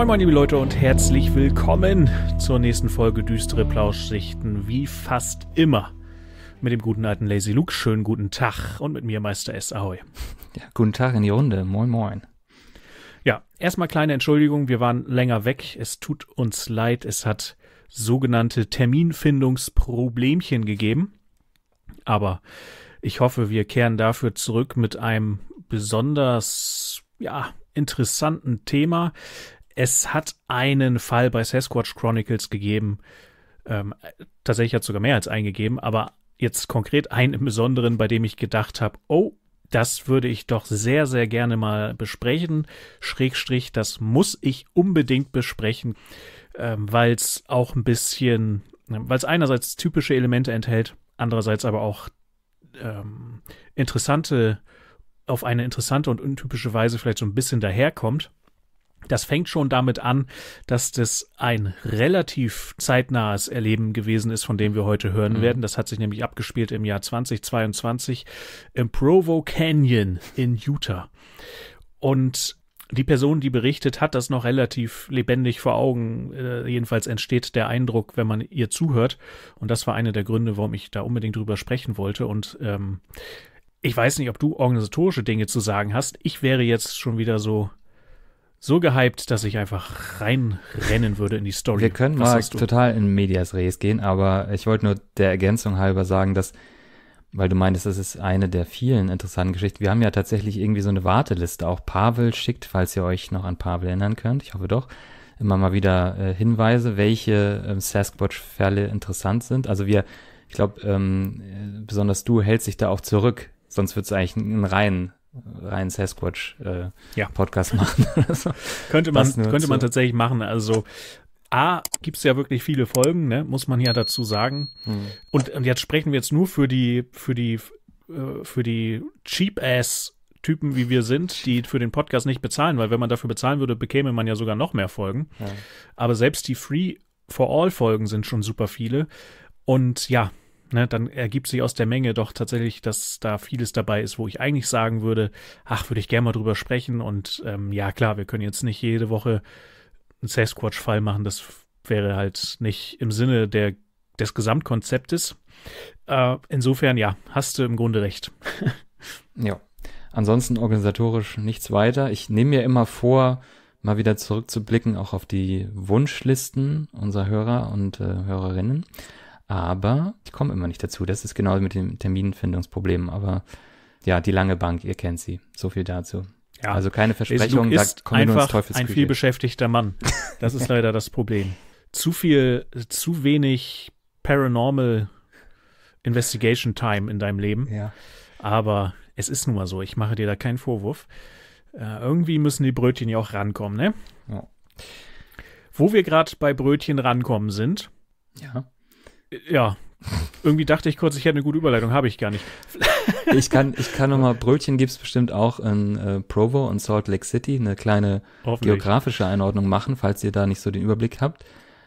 Moin moin liebe Leute und herzlich willkommen zur nächsten Folge Düstere Plauschsichten, wie fast immer. Mit dem guten alten Lazy Luke, schönen guten Tag und mit mir Meister S. Ahoi. Ja, guten Tag in die Runde, moin moin. Ja, erstmal kleine Entschuldigung, wir waren länger weg, es tut uns leid, es hat sogenannte Terminfindungsproblemchen gegeben. Aber ich hoffe, wir kehren dafür zurück mit einem besonders, ja, interessanten Thema. Es hat einen Fall bei Sasquatch Chronicles gegeben. Ähm, tatsächlich hat es sogar mehr als einen gegeben, aber jetzt konkret einen im Besonderen, bei dem ich gedacht habe, oh, das würde ich doch sehr, sehr gerne mal besprechen. Schrägstrich, das muss ich unbedingt besprechen, ähm, weil es auch ein bisschen, weil es einerseits typische Elemente enthält, andererseits aber auch ähm, interessante, auf eine interessante und untypische Weise vielleicht so ein bisschen daherkommt. Das fängt schon damit an, dass das ein relativ zeitnahes Erleben gewesen ist, von dem wir heute hören mhm. werden. Das hat sich nämlich abgespielt im Jahr 2022 im Provo Canyon in Utah. Und die Person, die berichtet, hat das noch relativ lebendig vor Augen. Äh, jedenfalls entsteht der Eindruck, wenn man ihr zuhört. Und das war einer der Gründe, warum ich da unbedingt drüber sprechen wollte. Und ähm, ich weiß nicht, ob du organisatorische Dinge zu sagen hast. Ich wäre jetzt schon wieder so so gehypt, dass ich einfach reinrennen würde in die Story. Wir können Was mal total in Medias Res gehen, aber ich wollte nur der Ergänzung halber sagen, dass, weil du meintest, das ist eine der vielen interessanten Geschichten. Wir haben ja tatsächlich irgendwie so eine Warteliste. Auch Pavel schickt, falls ihr euch noch an Pavel erinnern könnt, ich hoffe doch, immer mal wieder äh, Hinweise, welche ähm, Sasquatch-Fälle interessant sind. Also wir, ich glaube, ähm, äh, besonders du hältst dich da auch zurück, sonst wird es eigentlich ein reinen rein Sasquatch-Podcast äh, ja. machen. also, könnte man, könnte man tatsächlich machen. Also A, gibt es ja wirklich viele Folgen, ne? muss man ja dazu sagen. Hm. Und, und jetzt sprechen wir jetzt nur für die, für die, äh, für die Cheap-Ass- Typen, wie wir sind, die für den Podcast nicht bezahlen, weil wenn man dafür bezahlen würde, bekäme man ja sogar noch mehr Folgen. Ja. Aber selbst die Free for All Folgen sind schon super viele. Und ja, Ne, dann ergibt sich aus der Menge doch tatsächlich, dass da vieles dabei ist, wo ich eigentlich sagen würde, ach, würde ich gerne mal drüber sprechen. Und ähm, ja, klar, wir können jetzt nicht jede Woche einen Sasquatch-Fall machen. Das wäre halt nicht im Sinne der, des Gesamtkonzeptes. Äh, insofern, ja, hast du im Grunde recht. ja. Ansonsten organisatorisch nichts weiter. Ich nehme mir immer vor, mal wieder zurückzublicken, auch auf die Wunschlisten unserer Hörer und äh, Hörerinnen. Aber ich komme immer nicht dazu. Das ist genau mit dem Terminfindungsproblem. Aber ja, die lange Bank, ihr kennt sie. So viel dazu. Ja. Also keine Versprechung, da kommen einfach nur ins Teufelsküche. ein vielbeschäftigter Mann. Das ist leider das Problem. Zu viel, zu wenig Paranormal Investigation Time in deinem Leben. Ja. Aber es ist nun mal so. Ich mache dir da keinen Vorwurf. Äh, irgendwie müssen die Brötchen ja auch rankommen, ne? Ja. Wo wir gerade bei Brötchen rankommen sind. Ja. Ja, irgendwie dachte ich kurz, ich hätte eine gute Überleitung, habe ich gar nicht. ich kann, ich kann nochmal, Brötchen gibt es bestimmt auch in äh, Provo und Salt Lake City, eine kleine geografische Einordnung machen, falls ihr da nicht so den Überblick habt.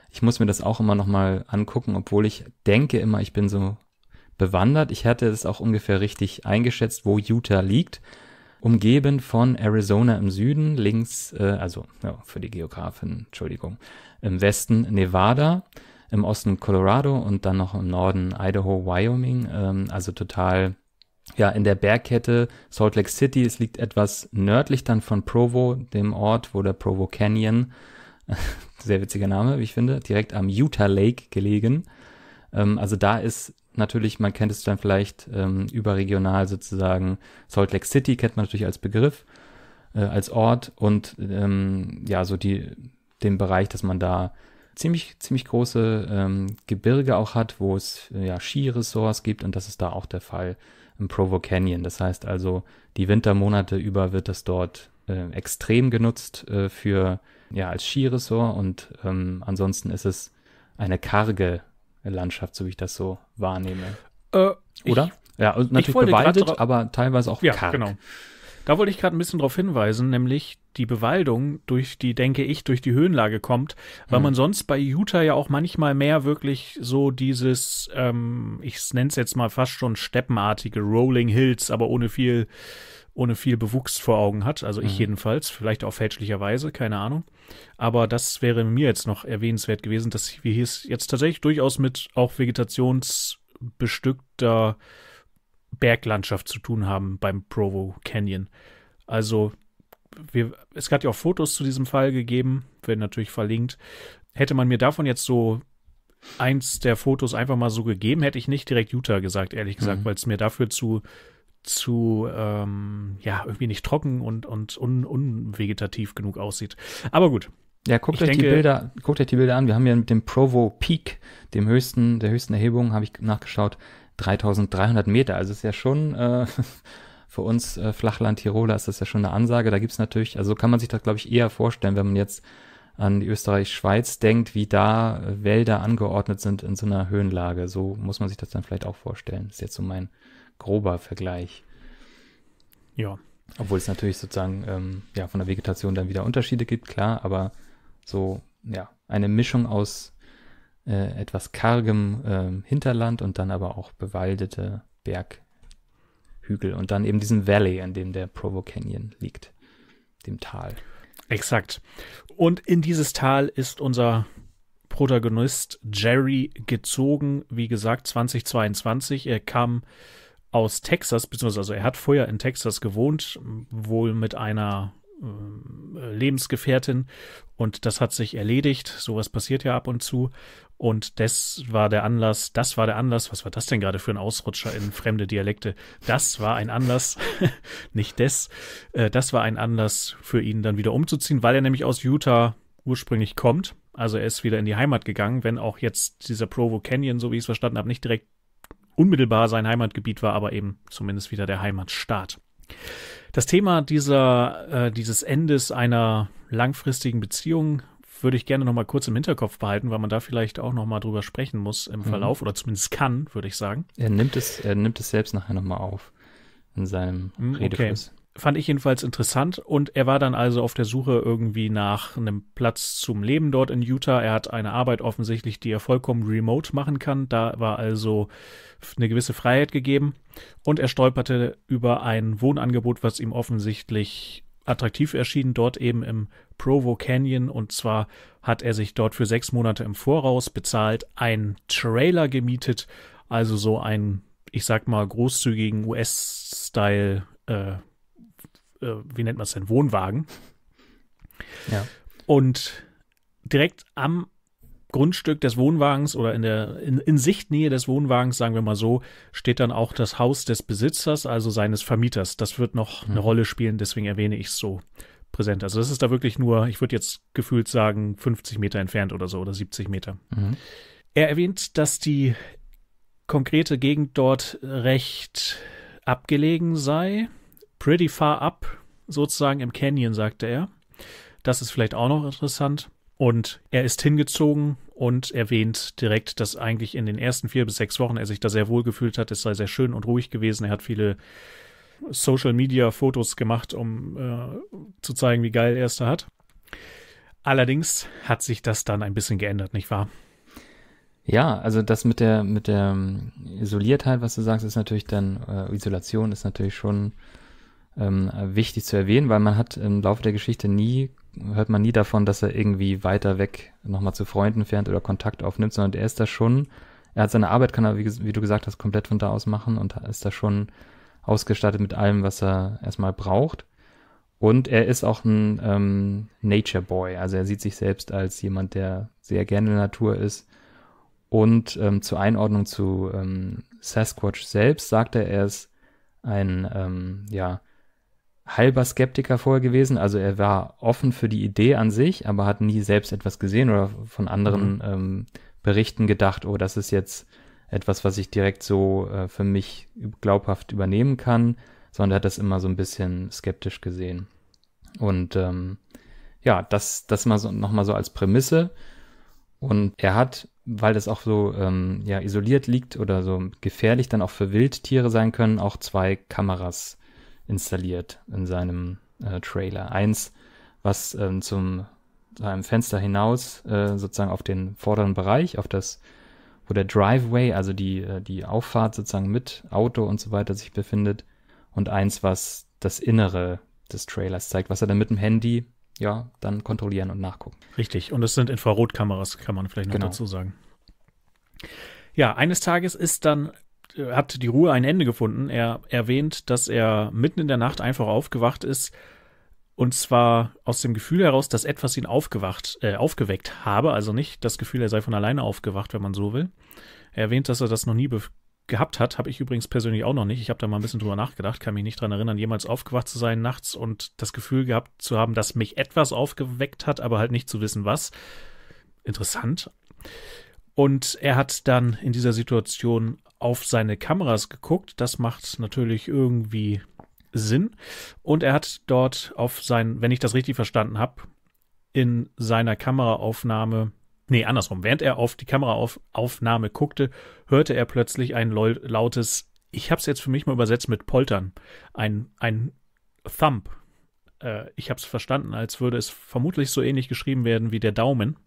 Ich muss mir das auch immer nochmal angucken, obwohl ich denke immer, ich bin so bewandert. Ich hatte es auch ungefähr richtig eingeschätzt, wo Utah liegt. Umgeben von Arizona im Süden, links, äh, also ja, für die Geografin, Entschuldigung, im Westen Nevada, im Osten Colorado und dann noch im Norden Idaho, Wyoming. Ähm, also total ja, in der Bergkette Salt Lake City. Es liegt etwas nördlich dann von Provo, dem Ort, wo der Provo Canyon, sehr witziger Name, wie ich finde, direkt am Utah Lake gelegen. Ähm, also da ist natürlich, man kennt es dann vielleicht ähm, überregional sozusagen. Salt Lake City kennt man natürlich als Begriff, äh, als Ort und ähm, ja, so die, den Bereich, dass man da ziemlich, ziemlich große ähm, Gebirge auch hat, wo es äh, ja Skiresorts gibt und das ist da auch der Fall im Provo Canyon. Das heißt also, die Wintermonate über wird das dort äh, extrem genutzt äh, für ja als Skiresort und ähm, ansonsten ist es eine karge Landschaft, so wie ich das so wahrnehme. Äh, Oder? Ich, ja, natürlich bewaldet, aber teilweise auch ja, karg. Genau. Da wollte ich gerade ein bisschen darauf hinweisen, nämlich die Bewaldung durch die, denke ich, durch die Höhenlage kommt, weil mhm. man sonst bei Utah ja auch manchmal mehr wirklich so dieses, ähm, ich nenne es jetzt mal fast schon steppenartige Rolling Hills, aber ohne viel, ohne viel Bewuchs vor Augen hat. Also ich mhm. jedenfalls, vielleicht auch fälschlicherweise, keine Ahnung. Aber das wäre mir jetzt noch erwähnenswert gewesen, dass wir hier jetzt tatsächlich durchaus mit auch vegetationsbestückter Berglandschaft zu tun haben beim Provo Canyon. Also wir, es hat ja auch Fotos zu diesem Fall gegeben, werden natürlich verlinkt. Hätte man mir davon jetzt so eins der Fotos einfach mal so gegeben, hätte ich nicht direkt Utah gesagt, ehrlich gesagt, mhm. weil es mir dafür zu zu ähm, ja irgendwie nicht trocken und und un, unvegetativ genug aussieht. Aber gut. Ja, guckt euch denke, die Bilder, guckt euch die Bilder an. Wir haben ja mit dem Provo Peak, dem höchsten der höchsten Erhebung, habe ich nachgeschaut, 3300 Meter. Also ist ja schon äh, für uns äh, Flachland-Tiroler ist das ja schon eine Ansage. Da gibt es natürlich, also kann man sich das, glaube ich, eher vorstellen, wenn man jetzt an die Österreich-Schweiz denkt, wie da äh, Wälder angeordnet sind in so einer Höhenlage. So muss man sich das dann vielleicht auch vorstellen. Das ist jetzt so mein grober Vergleich. Ja. Obwohl es natürlich sozusagen ähm, ja, von der Vegetation dann wieder Unterschiede gibt, klar, aber so, ja, eine Mischung aus äh, etwas kargem äh, Hinterland und dann aber auch bewaldete Berghügel und dann eben diesen Valley, in dem der Provo Canyon liegt, dem Tal. Exakt. Und in dieses Tal ist unser Protagonist Jerry gezogen, wie gesagt, 2022. Er kam aus Texas, beziehungsweise also er hat vorher in Texas gewohnt, wohl mit einer äh, Lebensgefährtin und das hat sich erledigt. Sowas passiert ja ab und zu. Und das war der Anlass, das war der Anlass, was war das denn gerade für ein Ausrutscher in fremde Dialekte? Das war ein Anlass, nicht das, äh, das war ein Anlass für ihn dann wieder umzuziehen, weil er nämlich aus Utah ursprünglich kommt. Also er ist wieder in die Heimat gegangen, wenn auch jetzt dieser Provo Canyon, so wie ich es verstanden habe, nicht direkt unmittelbar sein Heimatgebiet war, aber eben zumindest wieder der Heimatstaat. Das Thema dieser, äh, dieses Endes einer langfristigen Beziehung würde ich gerne noch mal kurz im Hinterkopf behalten, weil man da vielleicht auch noch mal drüber sprechen muss im mhm. Verlauf mhm. oder zumindest kann, würde ich sagen. Er nimmt es, er nimmt es selbst nachher noch mal auf in seinem mhm, Redefluss. Okay. Fand ich jedenfalls interessant und er war dann also auf der Suche irgendwie nach einem Platz zum Leben dort in Utah. Er hat eine Arbeit offensichtlich, die er vollkommen remote machen kann. Da war also eine gewisse Freiheit gegeben und er stolperte über ein Wohnangebot, was ihm offensichtlich attraktiv erschienen, dort eben im Provo Canyon. Und zwar hat er sich dort für sechs Monate im Voraus bezahlt, einen Trailer gemietet, also so einen, ich sag mal, großzügigen US-Style, äh, äh, wie nennt man es denn, Wohnwagen. Ja. Und direkt am Grundstück des Wohnwagens oder in der in, in, Sichtnähe des Wohnwagens, sagen wir mal so, steht dann auch das Haus des Besitzers, also seines Vermieters. Das wird noch hm. eine Rolle spielen, deswegen erwähne ich es so präsent. Also das ist da wirklich nur, ich würde jetzt gefühlt sagen, 50 Meter entfernt oder so oder 70 Meter. Mhm. Er erwähnt, dass die konkrete Gegend dort recht abgelegen sei, pretty far up, sozusagen im Canyon, sagte er. Das ist vielleicht auch noch interessant. Und er ist hingezogen und erwähnt direkt, dass eigentlich in den ersten vier bis sechs Wochen er sich da sehr wohl gefühlt hat. Es sei sehr schön und ruhig gewesen. Er hat viele Social Media Fotos gemacht, um äh, zu zeigen, wie geil er es da hat. Allerdings hat sich das dann ein bisschen geändert, nicht wahr? Ja, also das mit der mit der ähm, Isoliertheit, was du sagst, ist natürlich dann äh, Isolation ist natürlich schon ähm, wichtig zu erwähnen, weil man hat im Laufe der Geschichte nie hört man nie davon, dass er irgendwie weiter weg nochmal zu Freunden fährt oder Kontakt aufnimmt, sondern er ist da schon, er hat seine Arbeit, kann er, wie, wie du gesagt hast, komplett von da aus machen und ist da schon ausgestattet mit allem, was er erstmal braucht. Und er ist auch ein ähm, Nature Boy, also er sieht sich selbst als jemand, der sehr gerne in der Natur ist. Und ähm, zur Einordnung zu ähm, Sasquatch selbst sagt er, er ist ein, ähm, ja, halber Skeptiker vorher gewesen. Also er war offen für die Idee an sich, aber hat nie selbst etwas gesehen oder von anderen mhm. ähm, Berichten gedacht, oh, das ist jetzt etwas, was ich direkt so äh, für mich glaubhaft übernehmen kann, sondern er hat das immer so ein bisschen skeptisch gesehen. Und ähm, ja, das, das mal so, nochmal so als Prämisse. Und er hat, weil das auch so ähm, ja, isoliert liegt oder so gefährlich dann auch für Wildtiere sein können, auch zwei Kameras installiert in seinem äh, Trailer. Eins, was ähm, zum, zu einem Fenster hinaus, äh, sozusagen auf den vorderen Bereich, auf das, wo der Driveway, also die, äh, die Auffahrt sozusagen mit Auto und so weiter sich befindet. Und eins, was das Innere des Trailers zeigt, was er dann mit dem Handy ja, dann kontrollieren und nachgucken. Richtig, und es sind Infrarotkameras, kann man vielleicht noch genau. dazu sagen. Ja, eines Tages ist dann hat die Ruhe ein Ende gefunden. Er erwähnt, dass er mitten in der Nacht einfach aufgewacht ist. Und zwar aus dem Gefühl heraus, dass etwas ihn aufgewacht, äh, aufgeweckt habe. Also nicht das Gefühl, er sei von alleine aufgewacht, wenn man so will. Er erwähnt, dass er das noch nie gehabt hat. Habe ich übrigens persönlich auch noch nicht. Ich habe da mal ein bisschen drüber nachgedacht, kann mich nicht dran erinnern, jemals aufgewacht zu sein nachts und das Gefühl gehabt zu haben, dass mich etwas aufgeweckt hat, aber halt nicht zu wissen, was. Interessant. Und er hat dann in dieser Situation auf seine Kameras geguckt. Das macht natürlich irgendwie Sinn. Und er hat dort auf sein, wenn ich das richtig verstanden habe, in seiner Kameraaufnahme, nee, andersrum, während er auf die Kameraaufnahme guckte, hörte er plötzlich ein lautes, ich habe es jetzt für mich mal übersetzt mit Poltern, ein, ein Thump. Äh, ich habe es verstanden, als würde es vermutlich so ähnlich geschrieben werden wie der Daumen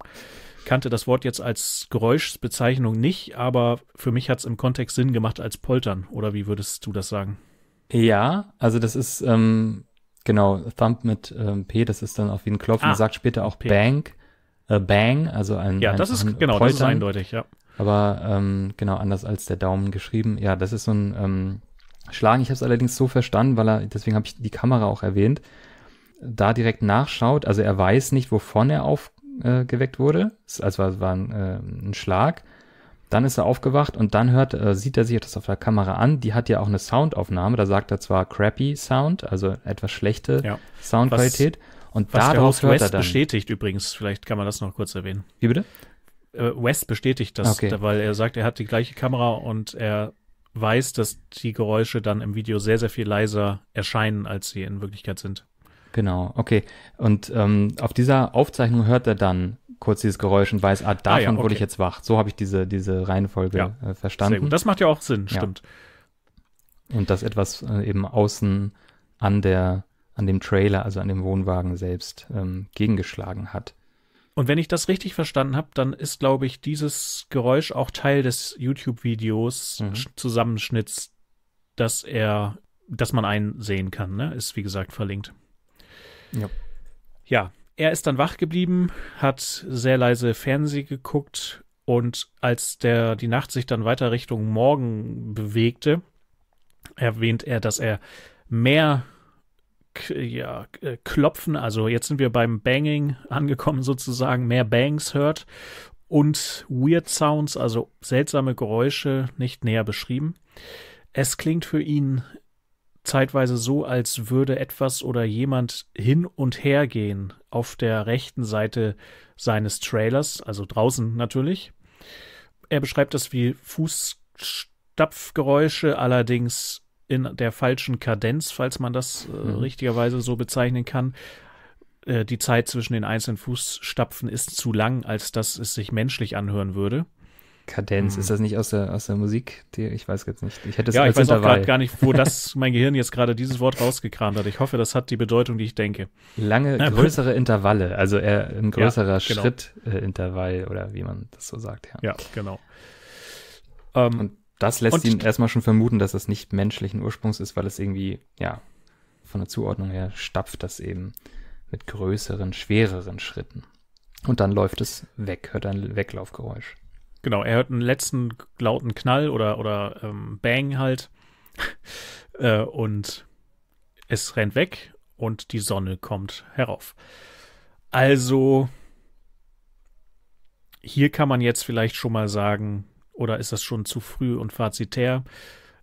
kannte das Wort jetzt als Geräuschbezeichnung nicht, aber für mich hat es im Kontext Sinn gemacht als Poltern. Oder wie würdest du das sagen? Ja, also das ist ähm, genau Thump mit ähm, P. Das ist dann auf ein Klopfen. Ah, sagt später auch P. Bang, äh, Bang, also ein ja, ein, das ist genau, Poltern, das ist eindeutig, ja. Aber ähm, genau anders als der Daumen geschrieben. Ja, das ist so ein ähm, Schlagen. Ich habe es allerdings so verstanden, weil er deswegen habe ich die Kamera auch erwähnt. Da direkt nachschaut, also er weiß nicht, wovon er auf äh, geweckt wurde. Also war, war ein, äh, ein, Schlag. Dann ist er aufgewacht und dann hört, äh, sieht er sich das auf der Kamera an. Die hat ja auch eine Soundaufnahme. Da sagt er zwar crappy Sound, also etwas schlechte ja. Soundqualität. Was, und was daraus hört West er dann. bestätigt übrigens. Vielleicht kann man das noch kurz erwähnen. Wie bitte? Äh, Wes bestätigt das, okay. weil er sagt, er hat die gleiche Kamera und er weiß, dass die Geräusche dann im Video sehr, sehr viel leiser erscheinen, als sie in Wirklichkeit sind. Genau, okay. Und ähm, auf dieser Aufzeichnung hört er dann kurz dieses Geräusch und weiß, ah, davon ah, ja, okay. wurde ich jetzt wach. So habe ich diese, diese Reihenfolge ja. äh, verstanden. Sehr gut. Das macht ja auch Sinn, ja. stimmt. Und dass etwas äh, eben außen an der, an dem Trailer, also an dem Wohnwagen selbst, ähm, gegengeschlagen hat. Und wenn ich das richtig verstanden habe, dann ist, glaube ich, dieses Geräusch auch Teil des YouTube-Videos mhm. Zusammenschnitts, dass er, dass man einen sehen kann, ne? Ist wie gesagt verlinkt. Ja. ja, er ist dann wach geblieben, hat sehr leise Fernseh geguckt und als der die Nacht sich dann weiter Richtung Morgen bewegte, erwähnt er, dass er mehr ja, äh, Klopfen, also jetzt sind wir beim Banging angekommen sozusagen, mehr Bangs hört und Weird Sounds, also seltsame Geräusche, nicht näher beschrieben. Es klingt für ihn zeitweise so, als würde etwas oder jemand hin und her gehen auf der rechten Seite seines Trailers, also draußen natürlich. Er beschreibt das wie Fußstapfgeräusche, allerdings in der falschen Kadenz, falls man das äh, mhm. richtigerweise so bezeichnen kann. Äh, die Zeit zwischen den einzelnen Fußstapfen ist zu lang, als dass es sich menschlich anhören würde. Kadenz. Hm. Ist das nicht aus der, aus der Musik? Ich weiß jetzt nicht. Ich hätte es ja, ich weiß auch gerade gar nicht, wo das mein Gehirn jetzt gerade dieses Wort rausgekramt hat. Ich hoffe, das hat die Bedeutung, die ich denke. Lange, größere Intervalle, also eher ein größerer ja, genau. Schrittintervall äh, oder wie man das so sagt. Ja, ja genau. Ähm, und das lässt und ihn erstmal schon vermuten, dass das nicht menschlichen Ursprungs ist, weil es irgendwie, ja, von der Zuordnung her stapft das eben mit größeren, schwereren Schritten. Und dann läuft es weg, hört ein Weglaufgeräusch. Genau, er hört einen letzten lauten Knall oder, oder ähm, Bang halt. äh, und es rennt weg und die Sonne kommt herauf. Also, hier kann man jetzt vielleicht schon mal sagen, oder ist das schon zu früh und fazitär?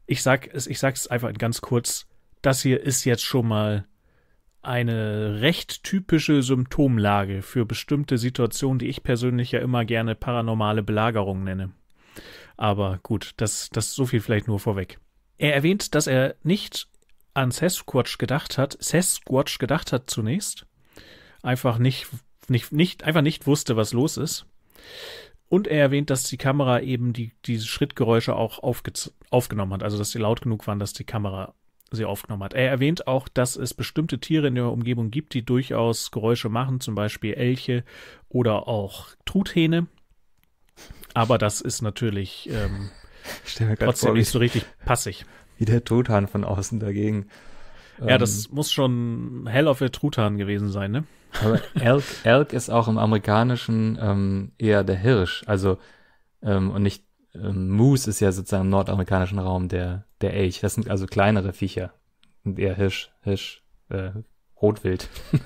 Ich sag es, ich einfach ganz kurz, das hier ist jetzt schon mal eine recht typische Symptomlage für bestimmte Situationen, die ich persönlich ja immer gerne paranormale Belagerung nenne. Aber gut, das, das so viel vielleicht nur vorweg. Er erwähnt, dass er nicht an Sasquatch gedacht hat, Sasquatch gedacht hat zunächst, einfach nicht, nicht, nicht, einfach nicht wusste, was los ist. Und er erwähnt, dass die Kamera eben die, diese Schrittgeräusche auch aufgenommen hat, also dass sie laut genug waren, dass die Kamera sie aufgenommen hat. Er erwähnt auch, dass es bestimmte Tiere in der Umgebung gibt, die durchaus Geräusche machen, zum Beispiel Elche oder auch Truthähne. Aber das ist natürlich ähm, trotzdem vor, nicht so richtig passig. Wie der Truthahn von außen dagegen. Ja, ähm, das muss schon hell auf der Truthahn gewesen sein, ne? Aber Elk, Elk ist auch im Amerikanischen ähm, eher der Hirsch, also ähm, und nicht ähm, Moose ist ja sozusagen im nordamerikanischen Raum der der Elch. Das sind also kleinere Viecher. Und eher Hirsch, Hirsch, äh, Rotwild,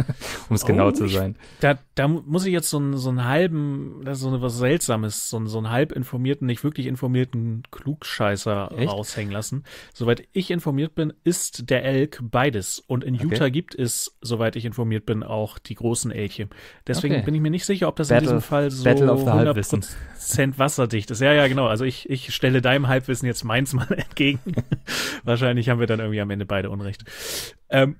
um es genau oh, genau zu sein. Ich, da, da muss ich jetzt so einen, so einen halben, das ist so ne was Seltsames, so einen, so einen halb informierten, nicht wirklich informierten Klugscheißer Echt? raushängen lassen. Soweit ich informiert bin, ist der Elk beides. Und in Utah okay. gibt es, soweit ich informiert bin, auch die großen Elche. Deswegen okay. bin ich mir nicht sicher, ob das Battle, in diesem Fall so 100% wasserdicht ist. Ja, ja, genau. Also ich, ich stelle deinem Halbwissen jetzt meins mal entgegen. Wahrscheinlich haben wir dann irgendwie am Ende beide Unrecht. Ähm,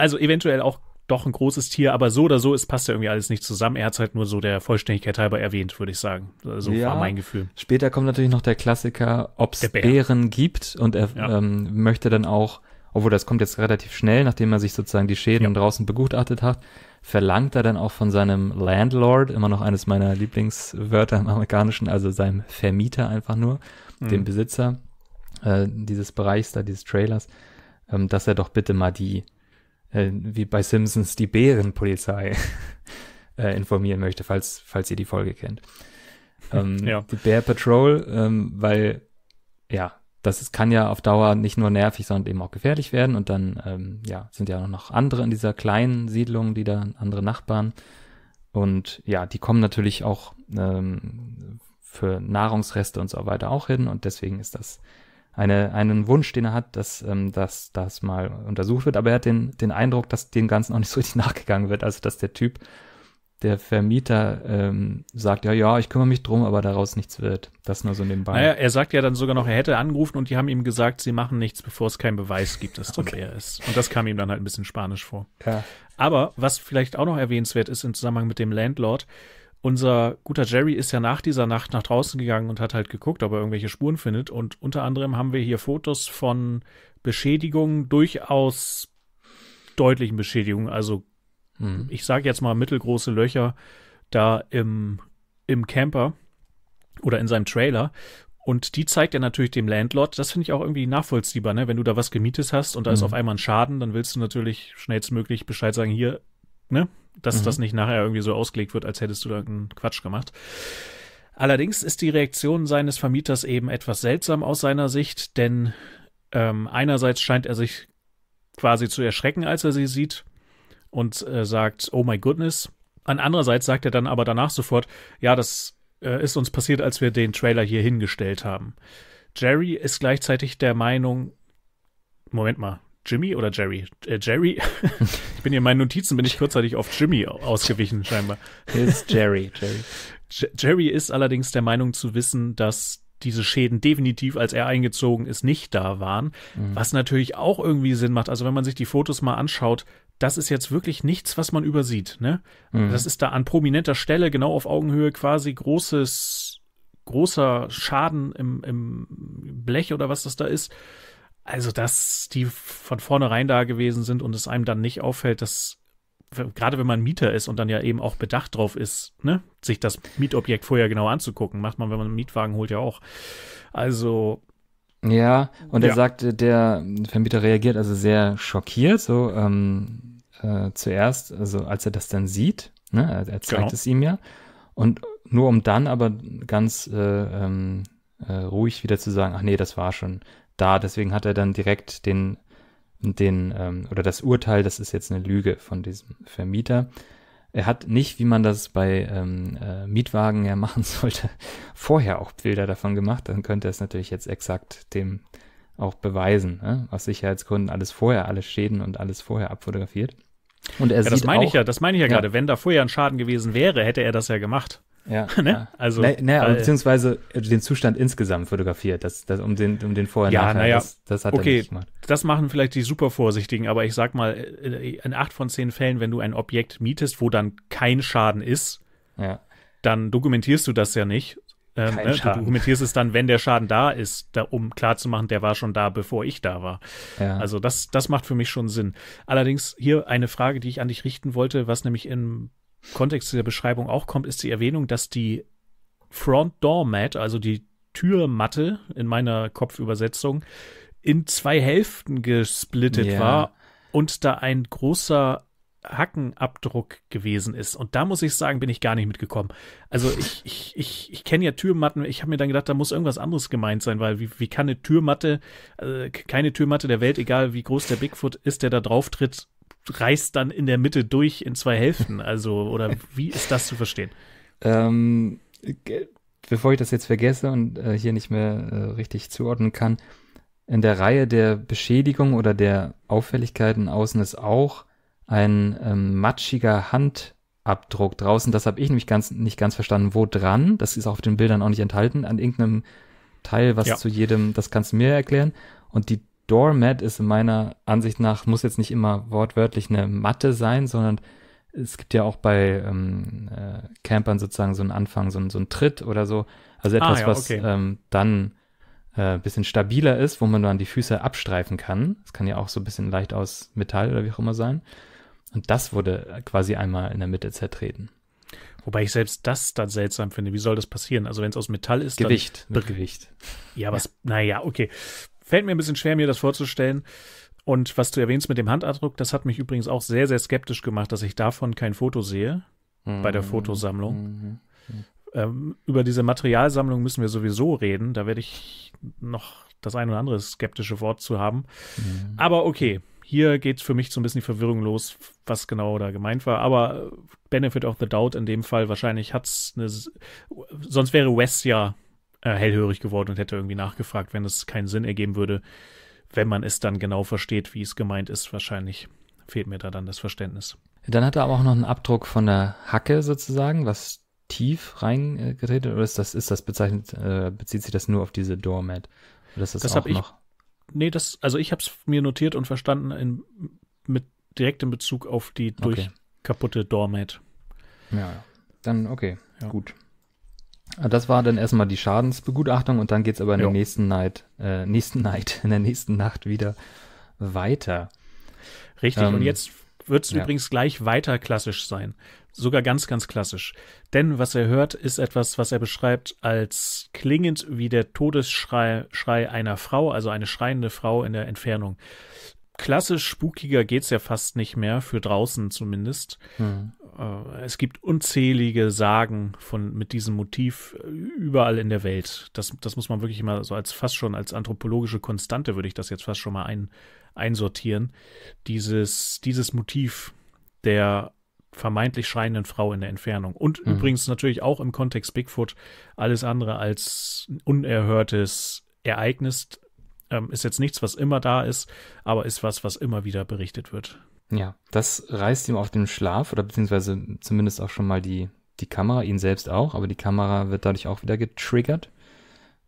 also eventuell auch doch ein großes Tier, aber so oder so, es passt ja irgendwie alles nicht zusammen. Er hat es halt nur so der Vollständigkeit halber erwähnt, würde ich sagen. So also ja. war mein Gefühl. Später kommt natürlich noch der Klassiker, ob es Bären gibt und er ja. ähm, möchte dann auch, obwohl das kommt jetzt relativ schnell, nachdem er sich sozusagen die Schäden ja. draußen begutachtet hat, verlangt er dann auch von seinem Landlord, immer noch eines meiner Lieblingswörter im Amerikanischen, also seinem Vermieter einfach nur, mhm. dem Besitzer äh, dieses Bereichs da, dieses Trailers, ähm, dass er doch bitte mal die äh, wie bei Simpsons die Bärenpolizei äh, informieren möchte, falls, falls ihr die Folge kennt. Ähm, ja. Die Bear Patrol, ähm, weil, ja, das ist, kann ja auf Dauer nicht nur nervig, sondern eben auch gefährlich werden. Und dann, ähm, ja, sind ja auch noch andere in dieser kleinen Siedlung, die da andere Nachbarn. Und ja, die kommen natürlich auch ähm, für Nahrungsreste und so weiter auch hin. Und deswegen ist das eine, einen Wunsch, den er hat, dass, ähm, dass das mal untersucht wird. Aber er hat den, den Eindruck, dass dem Ganzen auch nicht so richtig nachgegangen wird. Also dass der Typ, der Vermieter, ähm, sagt, ja, ja, ich kümmere mich drum, aber daraus nichts wird. Das nur so nebenbei. Naja, er sagt ja dann sogar noch, er hätte angerufen und die haben ihm gesagt, sie machen nichts, bevor es keinen Beweis gibt, dass okay. er ist. Und das kam ihm dann halt ein bisschen spanisch vor. Ja. Aber was vielleicht auch noch erwähnenswert ist im Zusammenhang mit dem Landlord, unser guter Jerry ist ja nach dieser Nacht nach draußen gegangen und hat halt geguckt, ob er irgendwelche Spuren findet. Und unter anderem haben wir hier Fotos von Beschädigungen, durchaus deutlichen Beschädigungen. Also hm. ich sage jetzt mal mittelgroße Löcher da im, im Camper oder in seinem Trailer. Und die zeigt er natürlich dem Landlord. Das finde ich auch irgendwie nachvollziehbar, ne? Wenn du da was gemietet hast und da mhm. ist auf einmal ein Schaden, dann willst du natürlich schnellstmöglich Bescheid sagen, hier, ne? dass mhm. das nicht nachher irgendwie so ausgelegt wird, als hättest du da einen Quatsch gemacht. Allerdings ist die Reaktion seines Vermieters eben etwas seltsam aus seiner Sicht, denn ähm, einerseits scheint er sich quasi zu erschrecken, als er sie sieht und äh, sagt, oh my goodness. andererseits sagt er dann aber danach sofort, ja, das äh, ist uns passiert, als wir den Trailer hier hingestellt haben. Jerry ist gleichzeitig der Meinung, Moment mal, Jimmy oder Jerry? Äh, Jerry? ich bin hier in meinen Notizen, bin ich kurzzeitig auf Jimmy ausgewichen, scheinbar. Ist Jerry, Jerry. Jerry ist allerdings der Meinung zu wissen, dass diese Schäden definitiv, als er eingezogen ist, nicht da waren. Mhm. Was natürlich auch irgendwie Sinn macht. Also wenn man sich die Fotos mal anschaut, das ist jetzt wirklich nichts, was man übersieht. Ne? Mhm. Das ist da an prominenter Stelle, genau auf Augenhöhe, quasi großes, großer Schaden im, im Blech oder was das da ist also dass die von vornherein da gewesen sind und es einem dann nicht auffällt, dass gerade wenn man Mieter ist und dann ja eben auch bedacht drauf ist, ne, sich das Mietobjekt vorher genau anzugucken, macht man, wenn man einen Mietwagen holt, ja auch. Also ja, und ja. er sagte, der Vermieter reagiert also sehr schockiert, so ähm, äh, zuerst, also als er das dann sieht, ne, er, zeigt genau. es ihm ja, und nur um dann aber ganz äh, ähm, äh, ruhig wieder zu sagen, ach nee, das war schon da. Deswegen hat er dann direkt den, den ähm, oder das Urteil, das ist jetzt eine Lüge von diesem Vermieter. Er hat nicht, wie man das bei ähm, äh, Mietwagen ja machen sollte, vorher auch Bilder davon gemacht. Dann könnte er es natürlich jetzt exakt dem auch beweisen. Ne? Aus Sicherheitsgründen alles vorher, alle Schäden und alles vorher abfotografiert. Und er ja, sieht das meine auch, ich ja, das meine ich ja, ja, gerade. Wenn da vorher ein Schaden gewesen wäre, hätte er das ja gemacht. Ja. ne? Also, Naja, ne, ne beziehungsweise äh, den Zustand insgesamt fotografiert, das, das um den, um den vorher ja, nachher, naja, das, das hat okay, er nicht gemacht. Das machen vielleicht die super Vorsichtigen, aber ich sag mal, äh, in acht von zehn Fällen, wenn du ein Objekt mietest, wo dann kein Schaden ist, ja. dann dokumentierst du das ja nicht. Ähm, ne? Du dokumentierst es dann, wenn der Schaden da ist, da, um klarzumachen, der war schon da, bevor ich da war. Ja. Also das, das macht für mich schon Sinn. Allerdings hier eine Frage, die ich an dich richten wollte, was nämlich im Kontext der Beschreibung auch kommt, ist die Erwähnung, dass die Front Door Mat, also die Türmatte in meiner Kopfübersetzung, in zwei Hälften gesplittet yeah. war und da ein großer Hackenabdruck gewesen ist. Und da muss ich sagen, bin ich gar nicht mitgekommen. Also ich, ich, ich, ich kenne ja Türmatten, ich habe mir dann gedacht, da muss irgendwas anderes gemeint sein, weil wie, wie kann eine Türmatte, äh, keine Türmatte der Welt, egal wie groß der Bigfoot ist, der da drauf tritt, reißt dann in der Mitte durch in zwei Hälften. Also, oder wie ist das zu verstehen? Ähm, bevor ich das jetzt vergesse und äh, hier nicht mehr äh, richtig zuordnen kann, in der Reihe der Beschädigung oder der Auffälligkeiten außen ist auch ein ähm, matschiger Handabdruck draußen. Das habe ich nämlich ganz, nicht ganz verstanden. Wo dran? Das ist auf den Bildern auch nicht enthalten. An irgendeinem Teil, was ja. zu jedem, das kannst du mir erklären. Und die Doormat ist in meiner Ansicht nach, muss jetzt nicht immer wortwörtlich eine Matte sein, sondern es gibt ja auch bei ähm, äh, Campern sozusagen so einen Anfang, so, einen, so einen Tritt oder so. Also ah, etwas, ah, ja, was ähm, dann äh, bisschen stabiler ist, wo man dann die Füße abstreifen kann. Das kann ja auch so ein bisschen leicht aus Metall oder wie auch immer sein. Und das wurde quasi einmal in der Mitte zertreten. Wobei ich selbst das dann seltsam finde. Wie soll das passieren? Also wenn es aus Metall ist, Gewicht, dann mit Gewicht. Ja, was? Ja. Naja, okay. Fällt mir ein bisschen schwer, mir das vorzustellen. Und was du erwähnst mit dem Handabdruck, das hat mich übrigens auch sehr, sehr skeptisch gemacht, dass ich davon kein Foto sehe mhm. bei der mhm. Fotosammlung. Mhm. mhm. Ähm, über diese Materialsammlung müssen wir sowieso reden. Da werde ich noch das ein oder andere skeptische Wort zu haben. Mhm. Aber okay, hier geht für mich so ein bisschen die Verwirrung los, was genau da gemeint war. Aber äh, Benefit of the Doubt in dem Fall, wahrscheinlich hat es eine. Sonst wäre Wes ja äh, hellhörig geworden und hätte irgendwie nachgefragt, wenn es keinen Sinn ergeben würde, wenn man es dann genau versteht, wie es gemeint ist. Wahrscheinlich fehlt mir da dann das Verständnis. Dann hat er aber auch noch einen Abdruck von der Hacke sozusagen, was tief reingetreten oder ist das, ist das bezeichnet, äh, bezieht sich das nur auf diese Doormat? Oder ist das, das auch ich, noch? Nee, das, also ich habe es mir notiert und verstanden in, mit direktem Bezug auf die durch okay. kaputte Doormat. Ja, dann okay, ja. gut. Ah, das war dann erstmal die Schadensbegutachtung und dann geht es aber in der nächsten Night, äh, nächsten Night, in der nächsten Nacht wieder weiter. Richtig, ähm, und jetzt wird es ja. übrigens gleich weiter klassisch sein. Sogar ganz, ganz klassisch. Denn was er hört, ist etwas, was er beschreibt als klingend wie der Todesschrei Schrei einer Frau, also eine schreiende Frau in der Entfernung klassisch spukiger es ja fast nicht mehr, für draußen zumindest. Mhm. Es gibt unzählige Sagen von, mit diesem Motiv äh, überall in der Welt. Das, das muss man wirklich immer so als fast schon als anthropologische Konstante, würde ich das jetzt fast schon mal ein, einsortieren. Dieses, dieses Motiv der vermeintlich schreienden Frau in der Entfernung. Und mhm. übrigens natürlich auch im Kontext Bigfoot alles andere als unerhörtes Ereignis ähm, ist jetzt nichts, was immer da ist, aber ist was, was immer wieder berichtet wird. Ja, das reißt ihm auf den Schlaf oder beziehungsweise zumindest auch schon mal die, die Kamera, ihn selbst auch, aber die Kamera wird dadurch auch wieder getriggert,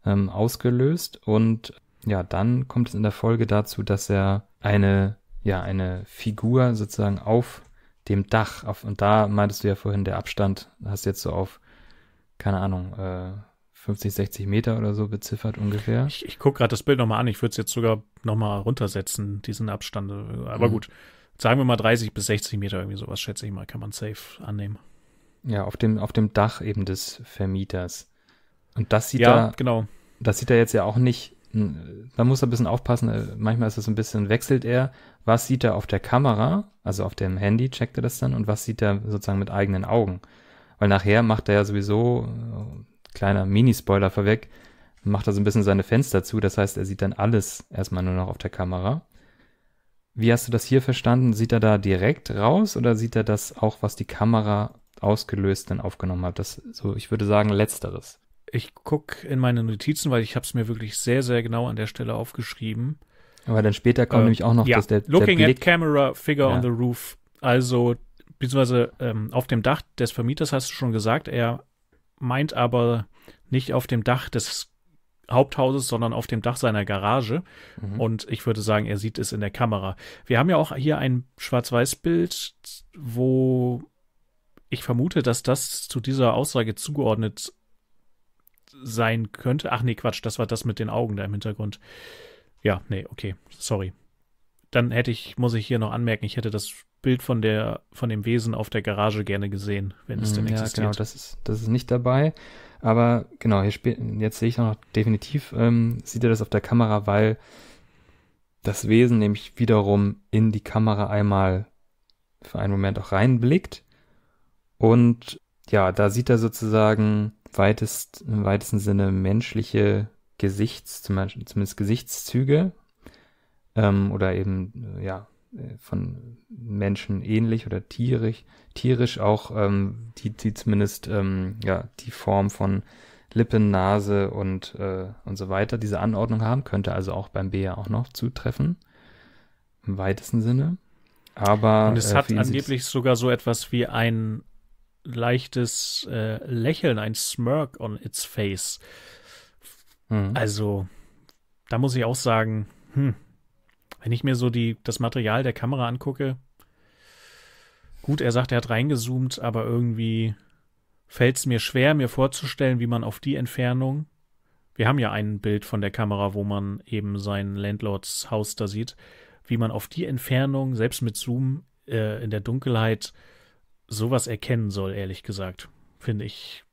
ähm, ausgelöst und ja, dann kommt es in der Folge dazu, dass er eine, ja, eine Figur sozusagen auf dem Dach, auf, und da meintest du ja vorhin, der Abstand hast jetzt so auf, keine Ahnung, äh, 50, 60 Meter oder so beziffert ungefähr. Ich, ich gucke gerade das Bild nochmal an. Ich würde es jetzt sogar nochmal runtersetzen, diesen Abstand. Aber mhm. gut, sagen wir mal 30 bis 60 Meter, irgendwie sowas, schätze ich mal, kann man safe annehmen. Ja, auf dem, auf dem Dach eben des Vermieters. Und das sieht ja, da, genau. Das sieht er jetzt ja auch nicht. Hm, man muss ein bisschen aufpassen. Äh, manchmal ist es ein bisschen, wechselt er. Was sieht er auf der Kamera? Also auf dem Handy checkt er das dann. Und was sieht er sozusagen mit eigenen Augen? Weil nachher macht er ja sowieso, äh, kleiner Mini-Spoiler vorweg, macht er so ein bisschen seine Fenster zu, das heißt, er sieht dann alles erstmal nur noch auf der Kamera. Wie hast du das hier verstanden? Sieht er da direkt raus oder sieht er das auch, was die Kamera ausgelöst dann aufgenommen hat? Das so, ich würde sagen, letzteres. Ich gucke in meine Notizen, weil ich habe es mir wirklich sehr, sehr genau an der Stelle aufgeschrieben. Aber dann später kommt äh, nämlich auch noch ja, das der, Looking der Blick. at camera figure ja. on the roof. Also, beziehungsweise ähm, auf dem Dach des Vermieters hast du schon gesagt, er meint aber nicht auf dem Dach des Haupthauses, sondern auf dem Dach seiner Garage. Mhm. Und ich würde sagen, er sieht es in der Kamera. Wir haben ja auch hier ein Schwarz-Weiß-Bild, wo ich vermute, dass das zu dieser Aussage zugeordnet sein könnte. Ach nee, Quatsch, das war das mit den Augen da im Hintergrund. Ja, nee, okay, sorry. Dann hätte ich, muss ich hier noch anmerken, ich hätte das Bild von der von dem Wesen auf der Garage gerne gesehen, wenn es mm, denn ja, existiert. Genau, das ist das ist nicht dabei. Aber genau, hier jetzt sehe ich noch definitiv ähm, sieht er das auf der Kamera, weil das Wesen nämlich wiederum in die Kamera einmal für einen Moment auch reinblickt und ja, da sieht er sozusagen weitest, im weitesten Sinne menschliche Gesichts, zumindest Gesichtszüge ähm, oder eben äh, ja äh, von Menschen ähnlich oder tierisch, tierisch auch, ähm, die, die zumindest ähm, ja, die Form von Lippen, Nase und, äh, und so weiter, diese Anordnung haben, könnte also auch beim Bär auch noch zutreffen, im weitesten Sinne. Aber, und es äh, hat angeblich sogar so etwas wie ein leichtes äh, Lächeln, ein Smirk on its face. Mhm. Also, da muss ich auch sagen, hm, wenn ich mir so die, das Material der Kamera angucke, gut, er sagt, er hat reingezoomt, aber irgendwie fällt es mir schwer, mir vorzustellen, wie man auf die Entfernung. Wir haben ja ein Bild von der Kamera, wo man eben sein Landlords Haus da sieht, wie man auf die Entfernung, selbst mit Zoom äh, in der Dunkelheit, sowas erkennen soll, ehrlich gesagt. Finde ich,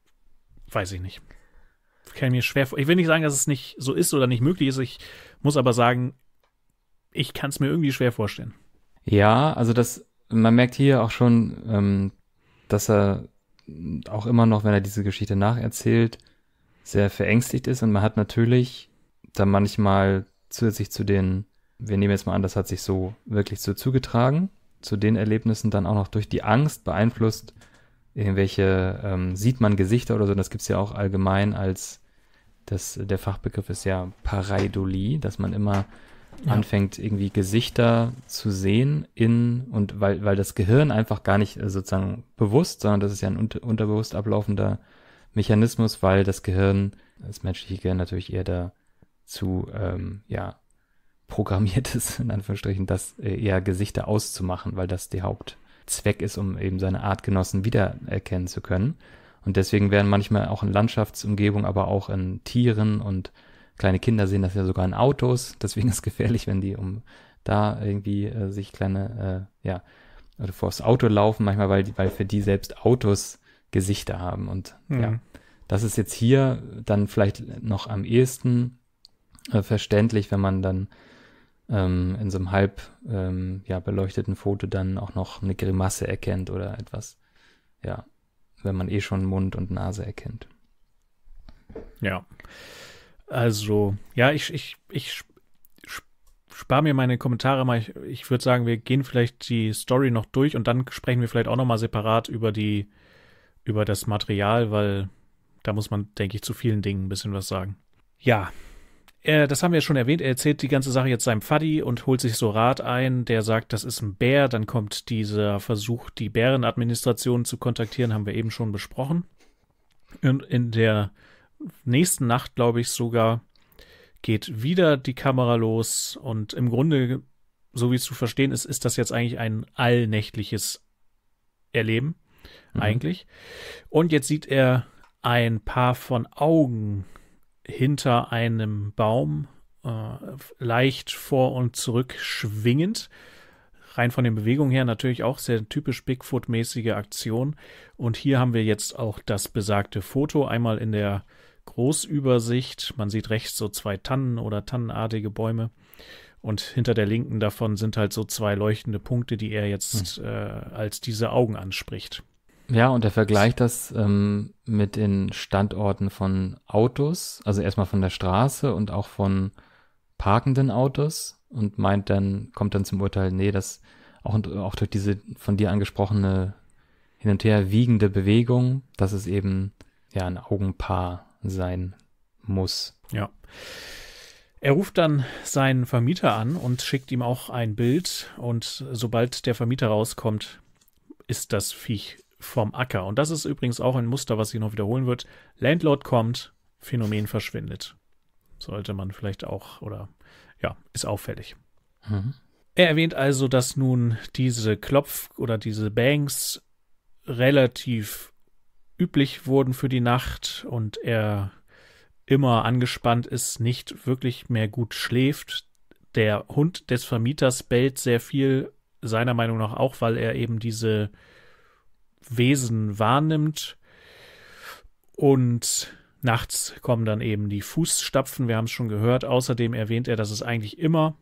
weiß ich nicht. Kann mir schwer Ich will nicht sagen, dass es nicht so ist oder nicht möglich ist. Ich muss aber sagen, ich kann es mir irgendwie schwer vorstellen. Ja, also das, man merkt hier auch schon, ähm, dass er auch immer noch, wenn er diese Geschichte nacherzählt, sehr verängstigt ist und man hat natürlich da manchmal zusätzlich zu den, wir nehmen jetzt mal an, das hat sich so wirklich so zugetragen, zu den Erlebnissen dann auch noch durch die Angst beeinflusst, irgendwelche ähm, sieht man Gesichter oder so, das gibt's ja auch allgemein als das, der Fachbegriff ist ja Pareidolie, dass man immer ja. anfängt, irgendwie Gesichter zu sehen in und weil, weil das Gehirn einfach gar nicht äh, sozusagen bewusst, sondern das ist ja ein unter, unterbewusst ablaufender Mechanismus, weil das Gehirn, das menschliche Gehirn natürlich eher dazu, ähm, ja, programmiert ist, in Anführungsstrichen, das äh, eher Gesichter auszumachen, weil das der Hauptzweck ist, um eben seine Artgenossen wiedererkennen zu können. Und deswegen werden manchmal auch in Landschaftsumgebung, aber auch in Tieren und Kleine Kinder sehen das ja sogar in Autos, deswegen ist es gefährlich, wenn die um da irgendwie äh, sich kleine, äh, ja, oder vors Auto laufen, manchmal, weil, die, weil für die selbst Autos Gesichter haben. Und mhm. ja, das ist jetzt hier dann vielleicht noch am ehesten äh, verständlich, wenn man dann ähm, in so einem halb ähm, ja, beleuchteten Foto dann auch noch eine Grimasse erkennt oder etwas. Ja, wenn man eh schon Mund und Nase erkennt. Ja. Also, ja, ich, ich, ich spare mir meine Kommentare mal. Ich, ich würde sagen, wir gehen vielleicht die Story noch durch und dann sprechen wir vielleicht auch nochmal separat über die, über das Material, weil da muss man, denke ich, zu vielen Dingen ein bisschen was sagen. Ja, äh, das haben wir schon erwähnt. Er erzählt die ganze Sache jetzt seinem Faddy und holt sich so Rat ein, der sagt, das ist ein Bär. Dann kommt dieser Versuch, die Bärenadministration zu kontaktieren, haben wir eben schon besprochen. Und in der nächsten Nacht, glaube ich, sogar geht wieder die Kamera los und im Grunde, so wie es zu verstehen ist, ist das jetzt eigentlich ein allnächtliches Erleben, mhm. eigentlich. Und jetzt sieht er ein Paar von Augen hinter einem Baum, äh, leicht vor und zurück schwingend rein von den Bewegungen her natürlich auch sehr typisch Bigfoot-mäßige Aktion. Und hier haben wir jetzt auch das besagte Foto einmal in der Großübersicht. Man sieht rechts so zwei Tannen oder tannenartige Bäume. Und hinter der linken davon sind halt so zwei leuchtende Punkte, die er jetzt hm. äh, als diese Augen anspricht. Ja, und er vergleicht das ähm, mit den Standorten von Autos, also erstmal von der Straße und auch von parkenden Autos und meint dann, kommt dann zum Urteil, nee, das auch, auch durch diese von dir angesprochene hin und her wiegende Bewegung, dass es eben ja ein Augenpaar sein muss. Ja. Er ruft dann seinen Vermieter an und schickt ihm auch ein Bild und sobald der Vermieter rauskommt, ist das Viech vom Acker. Und das ist übrigens auch ein Muster, was sich noch wiederholen wird. Landlord kommt, Phänomen verschwindet sollte man vielleicht auch oder ja, ist auffällig. Mhm. Er erwähnt also, dass nun diese Klopf- oder diese Bangs relativ üblich wurden für die Nacht und er immer angespannt ist, nicht wirklich mehr gut schläft. Der Hund des Vermieters bellt sehr viel, seiner Meinung nach auch, weil er eben diese Wesen wahrnimmt. Und Nachts kommen dann eben die Fußstapfen, wir haben es schon gehört. Außerdem erwähnt er, dass es eigentlich immer,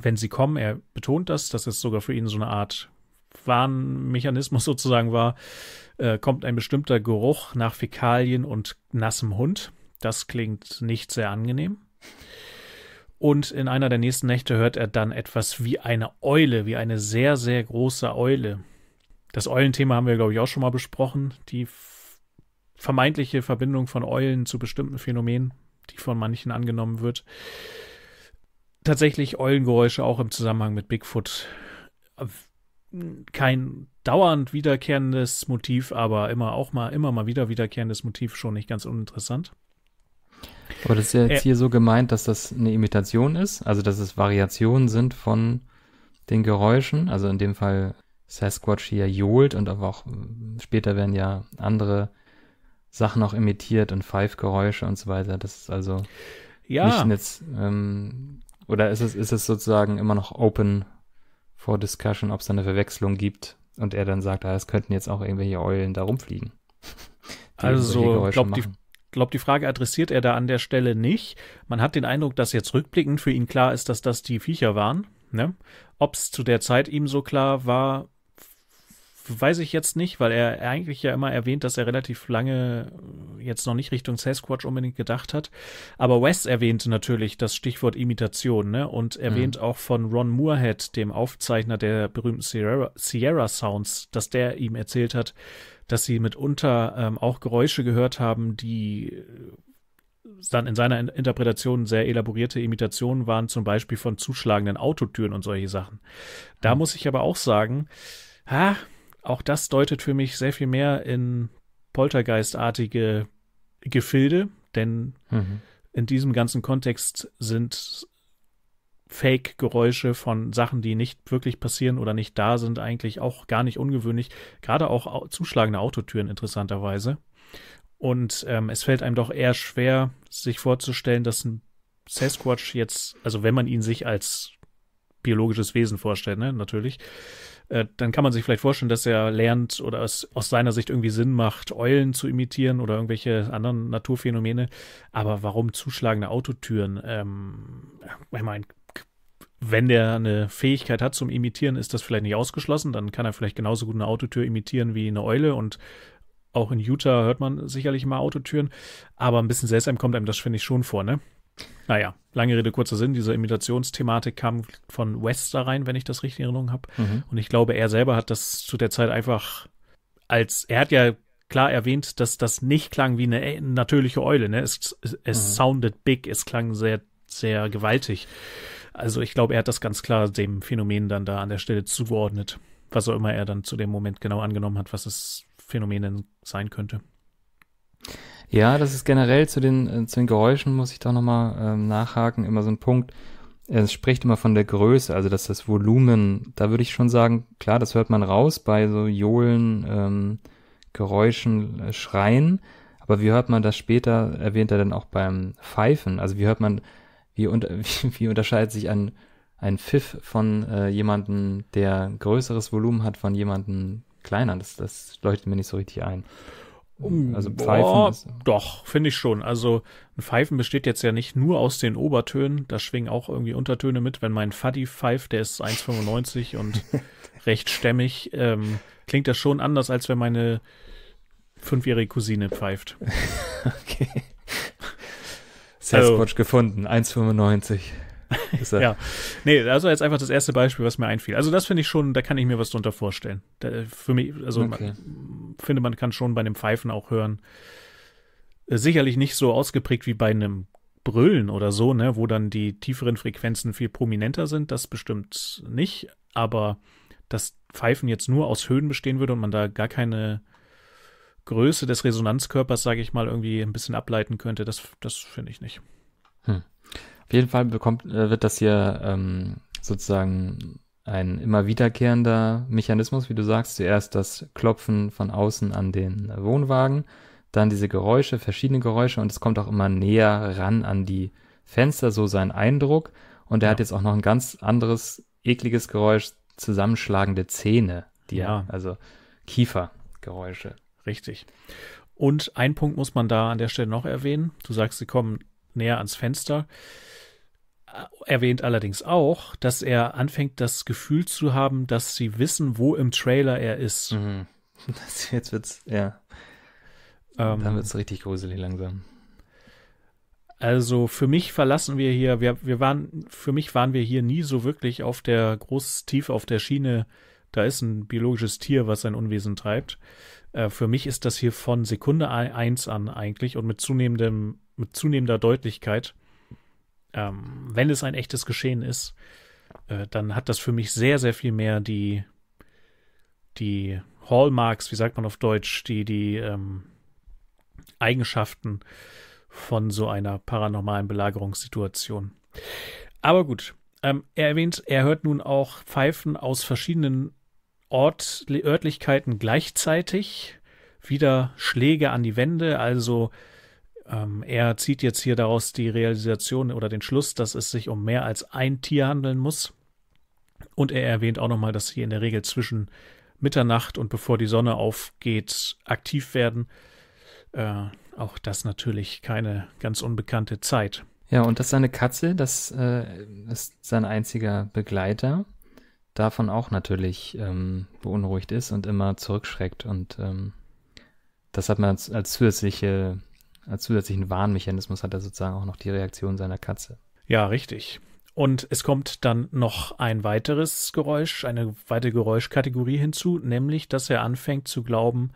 wenn sie kommen, er betont das, dass es sogar für ihn so eine Art Warnmechanismus sozusagen war, äh, kommt ein bestimmter Geruch nach Fäkalien und nassem Hund. Das klingt nicht sehr angenehm. Und in einer der nächsten Nächte hört er dann etwas wie eine Eule, wie eine sehr, sehr große Eule. Das Eulenthema haben wir, glaube ich, auch schon mal besprochen. Die vermeintliche Verbindung von Eulen zu bestimmten Phänomenen, die von manchen angenommen wird, tatsächlich Eulengeräusche auch im Zusammenhang mit Bigfoot kein dauernd wiederkehrendes Motiv, aber immer auch mal immer mal wieder wiederkehrendes Motiv schon nicht ganz uninteressant. Aber das ist ja jetzt äh, hier so gemeint, dass das eine Imitation ist, also dass es Variationen sind von den Geräuschen, also in dem Fall Sasquatch hier johlt und aber auch äh, später werden ja andere Sachen auch imitiert und Pfeifgeräusche und so weiter. Das ist also ja. nicht jetzt, ähm, oder ist es, ist es sozusagen immer noch open for discussion, ob es eine Verwechslung gibt und er dann sagt, ah, es könnten jetzt auch irgendwelche Eulen da rumfliegen. Also, ich glaube, die, glaube, die Frage adressiert er da an der Stelle nicht. Man hat den Eindruck, dass jetzt rückblickend für ihn klar ist, dass das die Viecher waren. Ne? Ob es zu der Zeit ihm so klar war, weiß ich jetzt nicht, weil er eigentlich ja immer erwähnt, dass er relativ lange äh, jetzt noch nicht Richtung Sasquatch unbedingt gedacht hat. Aber Wes erwähnt natürlich das Stichwort Imitation, ne? Und erwähnt mhm. auch von Ron Moorhead, dem Aufzeichner der berühmten Sierra, Sierra Sounds, dass der ihm erzählt hat, dass sie mitunter ähm, auch Geräusche gehört haben, die äh, dann in seiner Interpretation sehr elaborierte Imitationen waren, zum Beispiel von zuschlagenden Autotüren und solche Sachen. Da mhm. muss ich aber auch sagen, ha, auch das deutet für mich sehr viel mehr in poltergeistartige Gefilde, denn mhm. in diesem ganzen Kontext sind Fake-Geräusche von Sachen, die nicht wirklich passieren oder nicht da sind, eigentlich auch gar nicht ungewöhnlich. Gerade auch zuschlagende Autotüren interessanterweise. Und ähm, es fällt einem doch eher schwer, sich vorzustellen, dass ein Sasquatch jetzt, also wenn man ihn sich als biologisches Wesen vorstellt, ne? natürlich, äh, dann kann man sich vielleicht vorstellen, dass er lernt oder es aus seiner Sicht irgendwie Sinn macht, Eulen zu imitieren oder irgendwelche anderen Naturphänomene. Aber warum zuschlagende Autotüren? Ähm, ich meine, wenn der eine Fähigkeit hat zum Imitieren, ist das vielleicht nicht ausgeschlossen. Dann kann er vielleicht genauso gut eine Autotür imitieren wie eine Eule und auch in Utah hört man sicherlich mal Autotüren, aber ein bisschen seltsam kommt einem das, finde ich, schon vor, ne? Naja, lange Rede, kurzer Sinn. Diese Imitationsthematik kam von West da rein, wenn ich das richtig in Erinnerung habe. Mhm. Und ich glaube, er selber hat das zu der Zeit einfach als, er hat ja klar erwähnt, dass das nicht klang wie eine äh, natürliche Eule. Ne? Es, es, es mhm. sounded big, es klang sehr, sehr gewaltig. Also ich glaube, er hat das ganz klar dem Phänomen dann da an der Stelle zugeordnet, was auch immer er dann zu dem Moment genau angenommen hat, was das Phänomen denn sein könnte. Ja, das ist generell zu den, äh, zu den Geräuschen, muss ich da nochmal ähm, nachhaken, immer so ein Punkt. Es spricht immer von der Größe, also dass das Volumen, da würde ich schon sagen, klar, das hört man raus bei so Johlen, ähm, Geräuschen, äh, Schreien, aber wie hört man das später, erwähnt er dann auch beim Pfeifen, also wie hört man, wie, unter, wie, wie unterscheidet sich ein, ein Pfiff von äh, jemandem, der größeres Volumen hat, von jemandem kleiner? Das, das leuchtet mir nicht so richtig ein. Also Pfeifen Boah, ist. Doch, finde ich schon. Also ein Pfeifen besteht jetzt ja nicht nur aus den Obertönen, da schwingen auch irgendwie Untertöne mit. Wenn mein Faddy pfeift, der ist 1,95 und recht stämmig, ähm, klingt das schon anders, als wenn meine fünfjährige Cousine pfeift. okay. Also Sasquatch also, gefunden, 1,95. ja. Nee, also jetzt einfach das erste Beispiel, was mir einfiel. Also das finde ich schon, da kann ich mir was drunter vorstellen. Da, für mich, also okay. man, finde, man kann schon bei einem Pfeifen auch hören. Äh, sicherlich nicht so ausgeprägt wie bei einem Brüllen oder so, ne, wo dann die tieferen Frequenzen viel prominenter sind, das bestimmt nicht, aber dass Pfeifen jetzt nur aus Höhen bestehen würde und man da gar keine Größe des Resonanzkörpers, sage ich mal, irgendwie ein bisschen ableiten könnte, das, das finde ich nicht. Hm. Auf jeden Fall bekommt, äh, wird das hier ähm, sozusagen ein immer wiederkehrender Mechanismus, wie du sagst. Zuerst das Klopfen von außen an den Wohnwagen, dann diese Geräusche, verschiedene Geräusche und es kommt auch immer näher ran an die Fenster, so sein Eindruck. Und er ja. hat jetzt auch noch ein ganz anderes, ekliges Geräusch, zusammenschlagende Zähne. Die ja. Er, also Kiefergeräusche. Richtig. Und ein Punkt muss man da an der Stelle noch erwähnen. Du sagst, sie kommen näher ans Fenster erwähnt allerdings auch, dass er anfängt, das Gefühl zu haben, dass sie wissen, wo im Trailer er ist. Mhm. Das, jetzt wird's, ja. Ähm, Dann wird's richtig gruselig langsam. Also für mich verlassen wir hier, wir, wir waren, für mich waren wir hier nie so wirklich auf der groß tief auf der Schiene. Da ist ein biologisches Tier, was sein Unwesen treibt. Äh, für mich ist das hier von Sekunde eins an eigentlich und mit zunehmendem, mit zunehmender Deutlichkeit ähm, wenn es ein echtes Geschehen ist, äh, dann hat das für mich sehr, sehr viel mehr die, die Hallmarks, wie sagt man auf Deutsch, die, die ähm, Eigenschaften von so einer paranormalen Belagerungssituation. Aber gut, ähm, er erwähnt, er hört nun auch Pfeifen aus verschiedenen Ort, Örtlichkeiten gleichzeitig, wieder Schläge an die Wände, also ähm, er zieht jetzt hier daraus die Realisation oder den Schluss, dass es sich um mehr als ein Tier handeln muss. Und er erwähnt auch nochmal, dass sie in der Regel zwischen Mitternacht und bevor die Sonne aufgeht aktiv werden. Äh, auch das natürlich keine ganz unbekannte Zeit. Ja, und dass seine Katze, das äh, ist sein einziger Begleiter, davon auch natürlich ähm, beunruhigt ist und immer zurückschreckt. Und ähm, das hat man als, als zusätzliche als zusätzlichen Warnmechanismus hat er sozusagen auch noch die Reaktion seiner Katze. Ja, richtig. Und es kommt dann noch ein weiteres Geräusch, eine weitere Geräuschkategorie hinzu, nämlich, dass er anfängt zu glauben,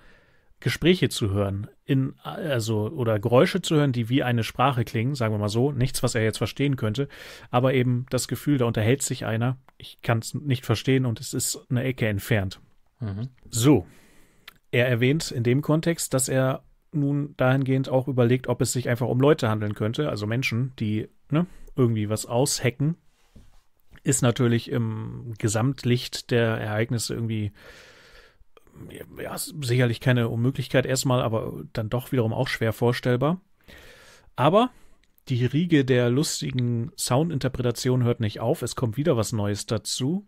Gespräche zu hören, in, also, oder Geräusche zu hören, die wie eine Sprache klingen, sagen wir mal so, nichts, was er jetzt verstehen könnte, aber eben das Gefühl, da unterhält sich einer, ich kann es nicht verstehen und es ist eine Ecke entfernt. Mhm. So. Er erwähnt in dem Kontext, dass er nun dahingehend auch überlegt, ob es sich einfach um Leute handeln könnte, also Menschen, die ne, irgendwie was aushacken, ist natürlich im Gesamtlicht der Ereignisse irgendwie ja, sicherlich keine Unmöglichkeit erstmal, aber dann doch wiederum auch schwer vorstellbar. Aber die Riege der lustigen Soundinterpretation hört nicht auf, es kommt wieder was Neues dazu,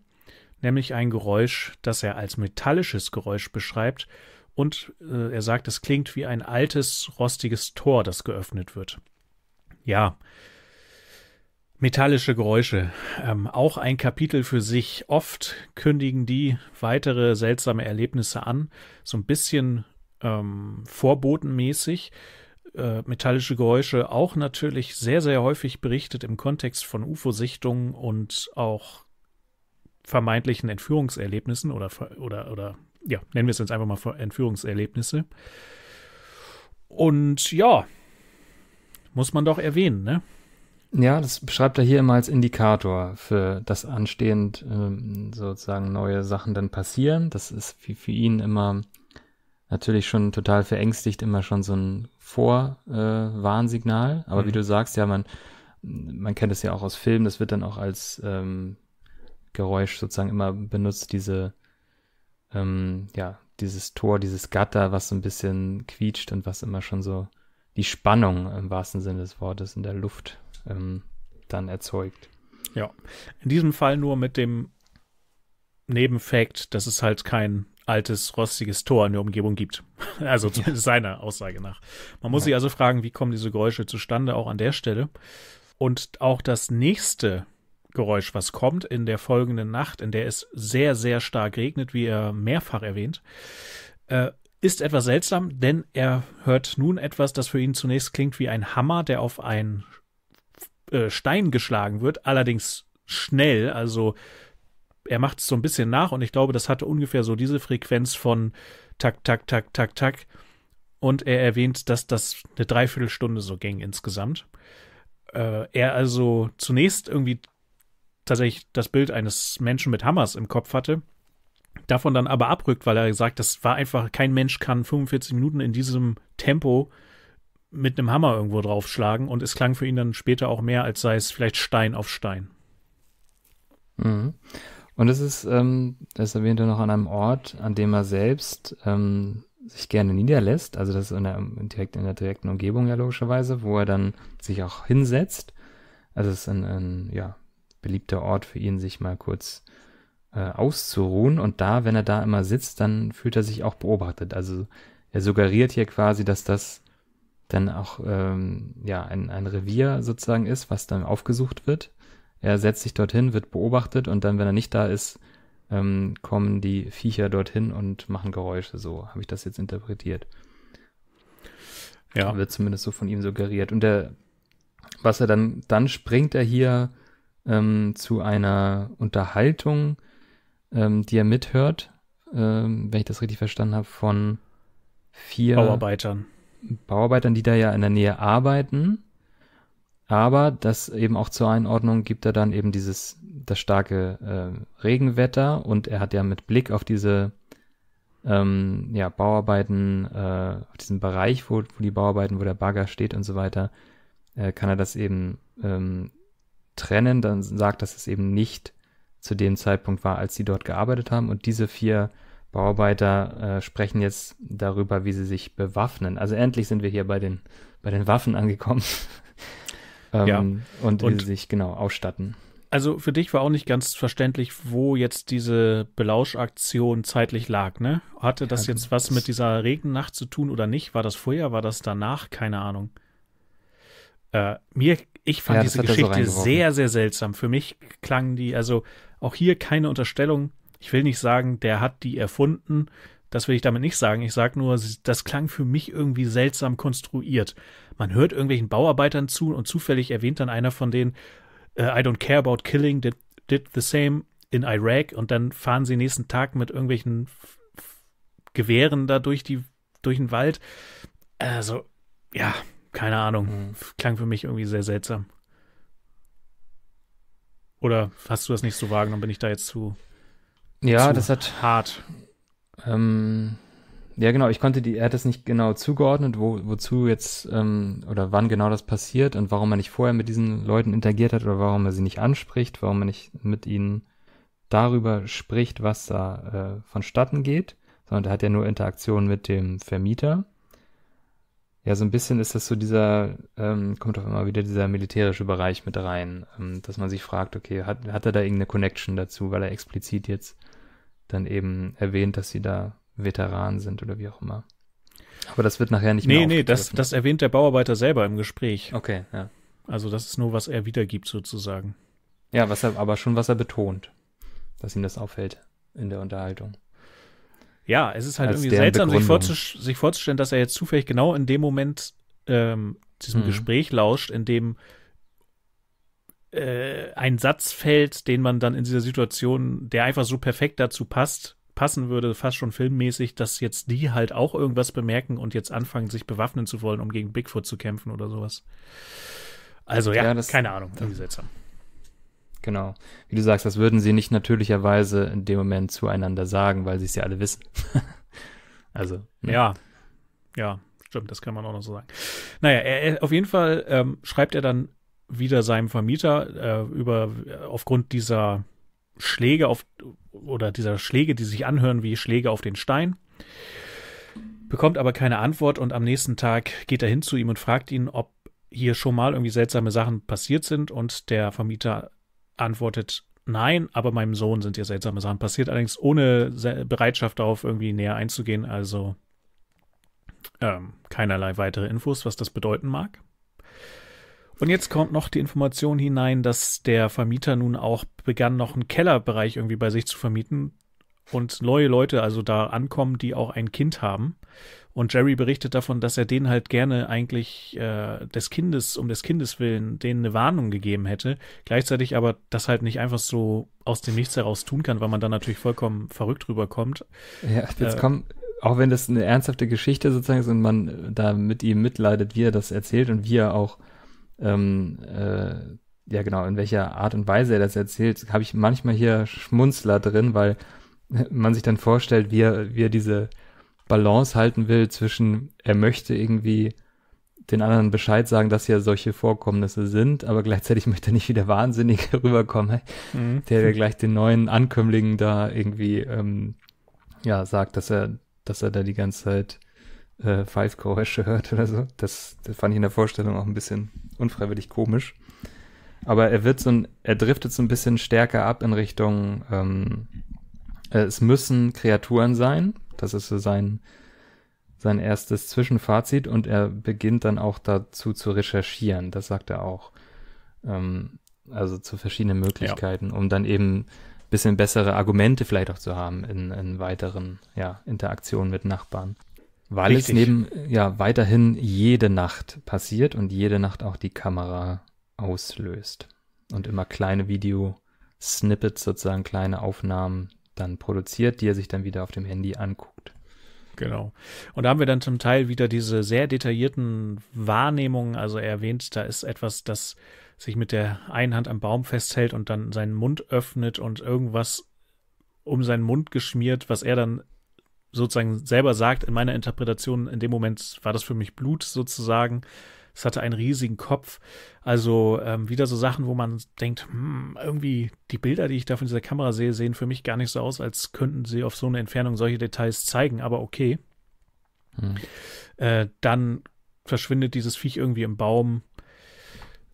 nämlich ein Geräusch, das er als metallisches Geräusch beschreibt, und äh, er sagt, es klingt wie ein altes, rostiges Tor, das geöffnet wird. Ja, metallische Geräusche, ähm, auch ein Kapitel für sich. Oft kündigen die weitere seltsame Erlebnisse an, so ein bisschen ähm, vorbotenmäßig. Äh, metallische Geräusche auch natürlich sehr, sehr häufig berichtet im Kontext von UFO-Sichtungen und auch vermeintlichen Entführungserlebnissen oder, oder, oder ja, nennen wir es jetzt einfach mal Entführungserlebnisse. Und ja, muss man doch erwähnen, ne? Ja, das beschreibt er hier immer als Indikator für das anstehend ähm, sozusagen neue Sachen dann passieren. Das ist für, für, ihn immer natürlich schon total verängstigt, immer schon so ein Vorwarnsignal. Äh, Aber mhm. wie du sagst, ja, man, man kennt es ja auch aus Filmen, das wird dann auch als ähm, Geräusch sozusagen immer benutzt, diese ähm, ja, dieses Tor, dieses Gatter, was so ein bisschen quietscht und was immer schon so die Spannung im wahrsten Sinne des Wortes in der Luft ähm, dann erzeugt. Ja, in diesem Fall nur mit dem Nebenfakt, dass es halt kein altes, rostiges Tor in der Umgebung gibt. Also zumindest seiner Aussage nach. Man muss ja. sich also fragen, wie kommen diese Geräusche zustande, auch an der Stelle. Und auch das nächste Geräusch, was kommt in der folgenden Nacht, in der es sehr, sehr stark regnet, wie er mehrfach erwähnt, äh, ist etwas seltsam, denn er hört nun etwas, das für ihn zunächst klingt wie ein Hammer, der auf einen äh, Stein geschlagen wird, allerdings schnell, also er macht es so ein bisschen nach und ich glaube, das hatte ungefähr so diese Frequenz von tak, tak, tak, tak, tak. Und er erwähnt, dass das eine Dreiviertelstunde so ging insgesamt. Äh, er also zunächst irgendwie tatsächlich das Bild eines Menschen mit Hammers im Kopf hatte, davon dann aber abrückt, weil er sagt, das war einfach, kein Mensch kann 45 Minuten in diesem Tempo mit einem Hammer irgendwo draufschlagen und es klang für ihn dann später auch mehr, als sei es vielleicht Stein auf Stein. Mhm. Und es ist, ähm, das erwähnt er noch an einem Ort, an dem er selbst ähm, sich gerne niederlässt, also das ist in der, direkt in der direkten Umgebung ja logischerweise, wo er dann sich auch hinsetzt. Also es ist ein, ein ja, beliebter Ort für ihn, sich mal kurz äh, auszuruhen. Und da, wenn er da immer sitzt, dann fühlt er sich auch beobachtet. Also er suggeriert hier quasi, dass das dann auch ähm, ja ein, ein Revier sozusagen ist, was dann aufgesucht wird. Er setzt sich dorthin, wird beobachtet und dann, wenn er nicht da ist, ähm, kommen die Viecher dorthin und machen Geräusche. So habe ich das jetzt interpretiert. Ja. Wird zumindest so von ihm suggeriert. Und der, was er dann, dann springt er hier ähm, zu einer Unterhaltung, ähm, die er mithört, ähm, wenn ich das richtig verstanden habe, von vier Bauarbeitern. Bauarbeitern, die da ja in der Nähe arbeiten. Aber das eben auch zur Einordnung gibt er dann eben dieses, das starke äh, Regenwetter und er hat ja mit Blick auf diese ähm, ja, Bauarbeiten, äh, auf diesen Bereich, wo, wo die Bauarbeiten, wo der Bagger steht und so weiter, äh, kann er das eben ähm, trennen, dann sagt, dass es eben nicht zu dem Zeitpunkt war, als sie dort gearbeitet haben. Und diese vier Bauarbeiter äh, sprechen jetzt darüber, wie sie sich bewaffnen. Also endlich sind wir hier bei den, bei den Waffen angekommen. ähm, ja. Und wie und sie sich genau ausstatten. Also für dich war auch nicht ganz verständlich, wo jetzt diese Belauschaktion zeitlich lag, ne? Hatte das ja, jetzt was mit dieser Regennacht zu tun oder nicht? War das vorher? War das danach? Keine Ahnung. Äh, mir ich fand ja, diese Geschichte so sehr, sehr seltsam. Für mich klangen die, also auch hier keine Unterstellung. Ich will nicht sagen, der hat die erfunden. Das will ich damit nicht sagen. Ich sage nur, das klang für mich irgendwie seltsam konstruiert. Man hört irgendwelchen Bauarbeitern zu und zufällig erwähnt dann einer von denen, äh, I don't care about killing, did, did the same in Iraq. Und dann fahren sie nächsten Tag mit irgendwelchen Gewehren da durch, die, durch den Wald. Also, ja, keine Ahnung. Mhm. Klang für mich irgendwie sehr seltsam. Oder hast du das nicht so wagen? Dann Bin ich da jetzt zu. Ja, zu das hat. Hart. Ähm, ja, genau. Ich konnte die. Er hat das nicht genau zugeordnet, wo, wozu jetzt ähm, oder wann genau das passiert und warum er nicht vorher mit diesen Leuten interagiert hat oder warum er sie nicht anspricht, warum er nicht mit ihnen darüber spricht, was da äh, vonstatten geht, sondern er hat ja nur Interaktion mit dem Vermieter. Ja, so ein bisschen ist das so dieser, ähm, kommt auch immer wieder dieser militärische Bereich mit rein, ähm, dass man sich fragt, okay, hat, hat er da irgendeine Connection dazu, weil er explizit jetzt dann eben erwähnt, dass sie da Veteranen sind oder wie auch immer. Aber das wird nachher nicht nee, mehr. Nee, nee, das, das erwähnt der Bauarbeiter selber im Gespräch. Okay, ja. Also das ist nur, was er wiedergibt sozusagen. Ja, was er, aber schon, was er betont, dass ihm das auffällt in der Unterhaltung. Ja, es ist halt irgendwie seltsam, sich, vorzust sich, vorzustellen, dass er jetzt zufällig genau in dem Moment ähm, diesem mhm. Gespräch lauscht, in dem äh, ein Satz fällt, den man dann in dieser Situation, der einfach so perfekt dazu passt, passen würde, fast schon filmmäßig, dass jetzt die halt auch irgendwas bemerken und jetzt anfangen, sich bewaffnen zu wollen, um gegen Bigfoot zu kämpfen oder sowas. Also ja, ja das, keine Ahnung, irgendwie seltsam. Genau. Wie du sagst, das würden sie nicht natürlicherweise in dem Moment zueinander sagen, weil sie es ja alle wissen. also. Ne? Ja. Ja, stimmt, das kann man auch noch so sagen. Naja, er, auf jeden Fall ähm, schreibt er dann wieder seinem Vermieter äh, über äh, aufgrund dieser Schläge auf oder dieser Schläge, die sich anhören wie Schläge auf den Stein. Bekommt aber keine Antwort und am nächsten Tag geht er hin zu ihm und fragt ihn, ob hier schon mal irgendwie seltsame Sachen passiert sind und der Vermieter antwortet nein, aber meinem Sohn sind hier seltsame Sachen passiert, allerdings ohne Bereitschaft darauf irgendwie näher einzugehen, also ähm, keinerlei weitere Infos, was das bedeuten mag. Und jetzt kommt noch die Information hinein, dass der Vermieter nun auch begann, noch einen Kellerbereich irgendwie bei sich zu vermieten, und neue Leute also da ankommen, die auch ein Kind haben. Und Jerry berichtet davon, dass er denen halt gerne eigentlich äh, des Kindes, um des Kindes willen, denen eine Warnung gegeben hätte. Gleichzeitig aber das halt nicht einfach so aus dem Nichts heraus tun kann, weil man dann natürlich vollkommen verrückt rüberkommt. Ja, jetzt äh, komm, auch wenn das eine ernsthafte Geschichte sozusagen ist und man äh, da mit ihm mitleidet, wie er das erzählt und wie er auch, ähm, äh, ja genau, in welcher Art und Weise er das erzählt, habe ich manchmal hier Schmunzler drin, weil man sich dann vorstellt, wie er, wie er diese Balance halten will zwischen, er möchte irgendwie den anderen Bescheid sagen, dass ja solche Vorkommnisse sind, aber gleichzeitig möchte er nicht wieder wahnsinnig rüberkommen, mhm. der gleich den neuen Ankömmlingen da irgendwie ähm, ja sagt, dass er, dass er da die ganze Zeit äh, Five Geräusche hört oder so. Das, das fand ich in der Vorstellung auch ein bisschen unfreiwillig komisch. Aber er wird so ein, er driftet so ein bisschen stärker ab in Richtung ähm, äh, es müssen Kreaturen sein. Das ist so sein, sein erstes Zwischenfazit und er beginnt dann auch dazu zu recherchieren. Das sagt er auch. Ähm, also zu verschiedenen Möglichkeiten, ja. um dann eben bisschen bessere Argumente vielleicht auch zu haben in, in weiteren ja, Interaktionen mit Nachbarn. Weil Richtig. es neben, ja, weiterhin jede Nacht passiert und jede Nacht auch die Kamera auslöst. Und immer kleine Video-Snippets, sozusagen kleine Aufnahmen dann produziert, die er sich dann wieder auf dem Handy anguckt. Genau. Und da haben wir dann zum Teil wieder diese sehr detaillierten Wahrnehmungen. Also er erwähnt, da ist etwas, das sich mit der einen Hand am Baum festhält und dann seinen Mund öffnet und irgendwas um seinen Mund geschmiert, was er dann sozusagen selber sagt, in meiner Interpretation, in dem Moment war das für mich Blut sozusagen. Es hatte einen riesigen Kopf. Also ähm, wieder so Sachen, wo man denkt, hm, irgendwie die Bilder, die ich da von dieser Kamera sehe, sehen für mich gar nicht so aus, als könnten sie auf so eine Entfernung solche Details zeigen, aber okay. Hm. Äh, dann verschwindet dieses Viech irgendwie im Baum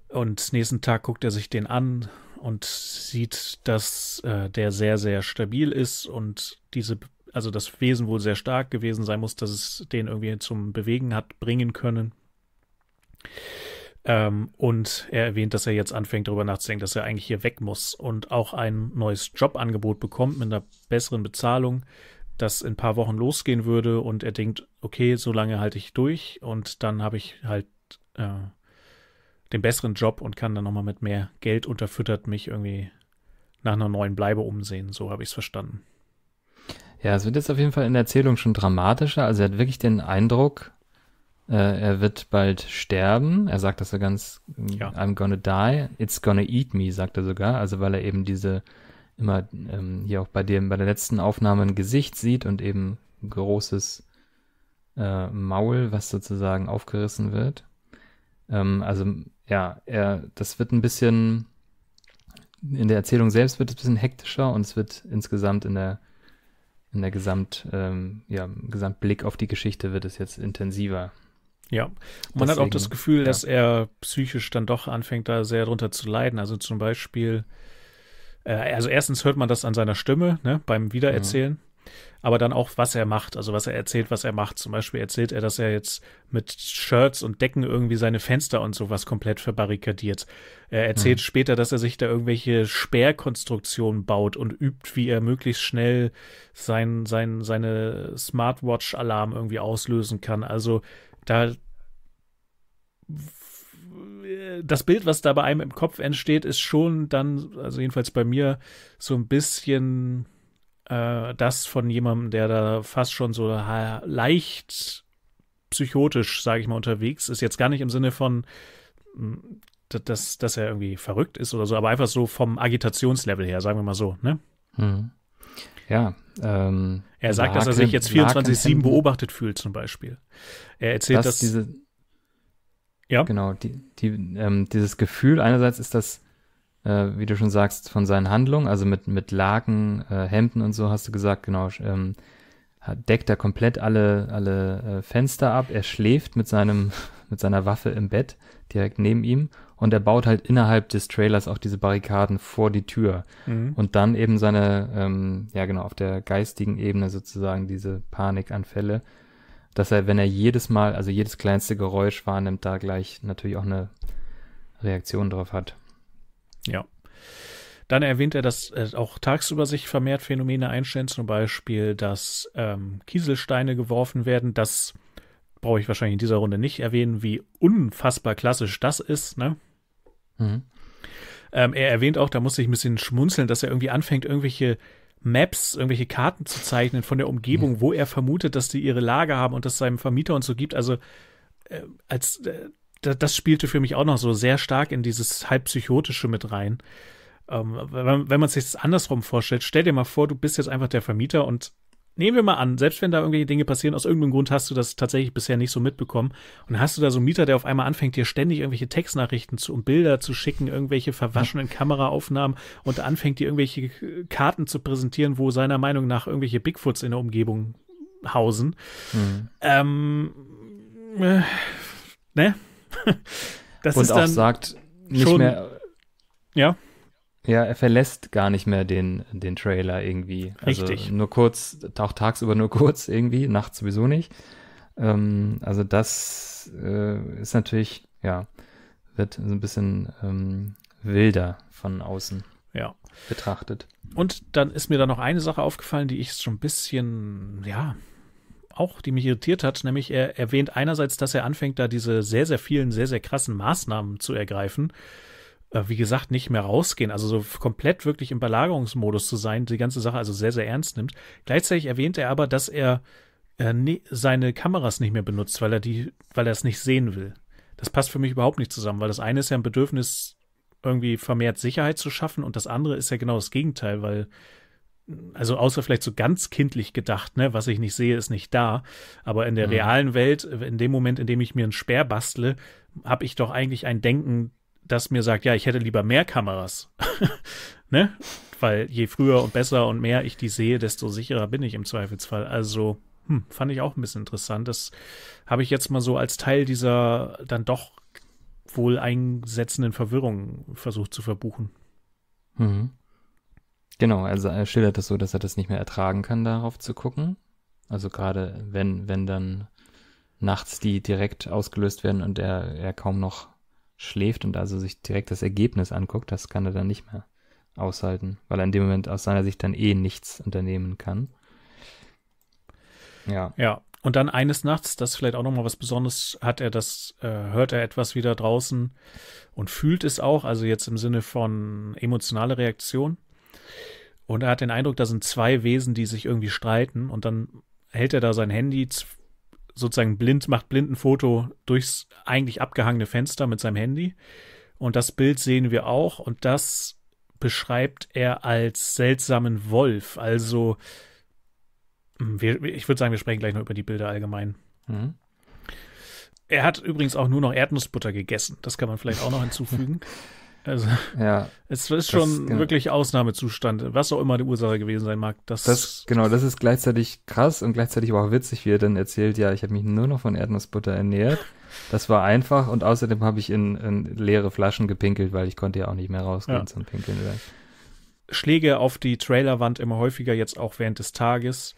und nächsten Tag guckt er sich den an und sieht, dass äh, der sehr, sehr stabil ist und diese, also das Wesen wohl sehr stark gewesen sein muss, dass es den irgendwie zum Bewegen hat bringen können. Ähm, und er erwähnt, dass er jetzt anfängt, darüber nachzudenken, dass er eigentlich hier weg muss und auch ein neues Jobangebot bekommt mit einer besseren Bezahlung, das in ein paar Wochen losgehen würde. Und er denkt, okay, so lange halte ich durch und dann habe ich halt äh, den besseren Job und kann dann nochmal mit mehr Geld unterfüttert mich irgendwie nach einer neuen Bleibe umsehen. So habe ich es verstanden. Ja, es wird jetzt auf jeden Fall in der Erzählung schon dramatischer. Also er hat wirklich den Eindruck, äh, er wird bald sterben. Er sagt das so ganz, mm, ja. I'm gonna die, it's gonna eat me, sagt er sogar. Also weil er eben diese immer ähm, hier auch bei dem, bei der letzten Aufnahme ein Gesicht sieht und eben ein großes äh, Maul, was sozusagen aufgerissen wird. Ähm, also ja, er, das wird ein bisschen in der Erzählung selbst wird es ein bisschen hektischer und es wird insgesamt in der in der Gesamt, ähm, ja, Gesamtblick auf die Geschichte wird es jetzt intensiver. Ja, man Deswegen, hat auch das Gefühl, ja. dass er psychisch dann doch anfängt, da sehr drunter zu leiden. Also zum Beispiel, äh, also erstens hört man das an seiner Stimme ne, beim Wiedererzählen, ja. Mhm. aber dann auch, was er macht, also was er erzählt, was er macht. Zum Beispiel erzählt er, dass er jetzt mit Shirts und Decken irgendwie seine Fenster und sowas komplett verbarrikadiert. Er erzählt ja. Mhm. später, dass er sich da irgendwelche Sperrkonstruktionen baut und übt, wie er möglichst schnell sein, sein, seine Smartwatch-Alarm irgendwie auslösen kann. Also da das Bild, was da bei einem im Kopf entsteht, ist schon dann, also jedenfalls bei mir, so ein bisschen äh, das von jemandem, der da fast schon so leicht psychotisch, sage ich mal, unterwegs ist. Jetzt gar nicht im Sinne von, hm, dass, dass er irgendwie verrückt ist oder so, aber einfach so vom Agitationslevel her, sagen wir mal so, ne? Hm. Ja. Ähm, er sagt, dass er sich jetzt 24-7 beobachtet fühlt, zum Beispiel. Er erzählt, dass. dass diese, ja. Genau, die, die, ähm, dieses Gefühl, einerseits ist das, äh, wie du schon sagst, von seinen Handlungen, also mit, mit Laken, äh, Hemden und so, hast du gesagt, genau, ähm, deckt er komplett alle, alle äh, Fenster ab. Er schläft mit seinem mit seiner Waffe im Bett direkt neben ihm und er baut halt innerhalb des Trailers auch diese Barrikaden vor die Tür mhm. und dann eben seine, ähm, ja genau, auf der geistigen Ebene sozusagen diese Panikanfälle, dass er, wenn er jedes Mal, also jedes kleinste Geräusch wahrnimmt, da gleich natürlich auch eine Reaktion drauf hat. Ja. Dann erwähnt er, dass äh, auch tagsüber sich vermehrt Phänomene einstellen, zum Beispiel, dass ähm, Kieselsteine geworfen werden, dass brauche ich wahrscheinlich in dieser Runde nicht erwähnen, wie unfassbar klassisch das ist. Ne? Mhm. Ähm, er erwähnt auch, da musste ich ein bisschen schmunzeln, dass er irgendwie anfängt, irgendwelche Maps, irgendwelche Karten zu zeichnen von der Umgebung, mhm. wo er vermutet, dass die ihre Lage haben und das seinem Vermieter und so gibt. Also äh, als äh, das spielte für mich auch noch so sehr stark in dieses halbpsychotische mit rein. Ähm, wenn, wenn man sich das andersrum vorstellt, stell dir mal vor, du bist jetzt einfach der Vermieter und nehmen wir mal an, selbst wenn da irgendwelche Dinge passieren, aus irgendeinem Grund hast du das tatsächlich bisher nicht so mitbekommen und hast du da so einen Mieter, der auf einmal anfängt, dir ständig irgendwelche Textnachrichten zu, um Bilder zu schicken, irgendwelche verwaschenen Kameraaufnahmen und anfängt, dir irgendwelche Karten zu präsentieren, wo seiner Meinung nach irgendwelche Bigfoots in der Umgebung hausen. Mhm. Ähm, äh, ne? das und ist auch dann sagt, nicht mehr. Ja. Ja, er verlässt gar nicht mehr den, den Trailer irgendwie. Also Richtig. nur kurz, auch tagsüber nur kurz irgendwie, nachts sowieso nicht. Ähm, also das äh, ist natürlich, ja, wird so ein bisschen ähm, wilder von außen ja. betrachtet. Und dann ist mir da noch eine Sache aufgefallen, die ich schon ein bisschen, ja, auch, die mich irritiert hat, nämlich er erwähnt einerseits, dass er anfängt, da diese sehr, sehr vielen, sehr, sehr krassen Maßnahmen zu ergreifen. Äh, wie gesagt, nicht mehr rausgehen, also so komplett wirklich im Belagerungsmodus zu sein, die ganze Sache also sehr, sehr ernst nimmt. Gleichzeitig erwähnt er aber, dass er äh, seine Kameras nicht mehr benutzt, weil er die, weil er es nicht sehen will. Das passt für mich überhaupt nicht zusammen, weil das eine ist ja ein Bedürfnis, irgendwie vermehrt Sicherheit zu schaffen und das andere ist ja genau das Gegenteil, weil mm, also außer vielleicht so ganz kindlich gedacht, ne, was ich nicht sehe, ist nicht da. Aber in der mhm. realen Welt, in dem Moment, in dem ich mir einen Speer bastle, habe ich doch eigentlich ein Denken, das mir sagt, ja, ich hätte lieber mehr Kameras. ne? Weil je früher und besser und mehr ich die sehe, desto sicherer bin ich im Zweifelsfall. Also, hm, fand ich auch ein bisschen interessant. Das habe ich jetzt mal so als Teil dieser dann doch wohl einsetzenden Verwirrung versucht zu verbuchen. Mhm. Genau, also er schildert das so, dass er das nicht mehr ertragen kann, darauf zu gucken. Also gerade wenn, wenn dann nachts die direkt ausgelöst werden und er, er kaum noch schläft und also sich direkt das Ergebnis anguckt, das kann er dann nicht mehr aushalten, weil er in dem Moment aus seiner Sicht dann eh nichts unternehmen kann. Ja. Ja. Und dann eines Nachts, das ist vielleicht auch nochmal was Besonderes, hat er das, äh, hört er etwas wieder draußen und fühlt es auch, also jetzt im Sinne von emotionale Reaktion. Und er hat den Eindruck, da sind zwei Wesen, die sich irgendwie streiten und dann hält er da sein Handy sozusagen blind, macht blind ein Foto durchs eigentlich abgehangene Fenster mit seinem Handy. Und das Bild sehen wir auch und das beschreibt er als seltsamen Wolf. Also, hm, wir, ich würde sagen, wir sprechen gleich noch über die Bilder allgemein. Mhm. Er hat übrigens auch nur noch Erdnussbutter gegessen. Das kann man vielleicht auch noch hinzufügen. Also, ja, es ist schon das, wirklich Ausnahmezustand, was auch immer die Ursache gewesen sein mag. Das, das genau, das ist gleichzeitig krass und gleichzeitig aber auch witzig, wie er dann erzählt, ja, ich habe mich nur noch von Erdnussbutter ernährt. Das war einfach und außerdem habe ich in, in, leere Flaschen gepinkelt, weil ich konnte ja auch nicht mehr rausgehen ja. zum Pinkeln. Oder? Schläge auf die Trailerwand immer häufiger, jetzt auch während des Tages.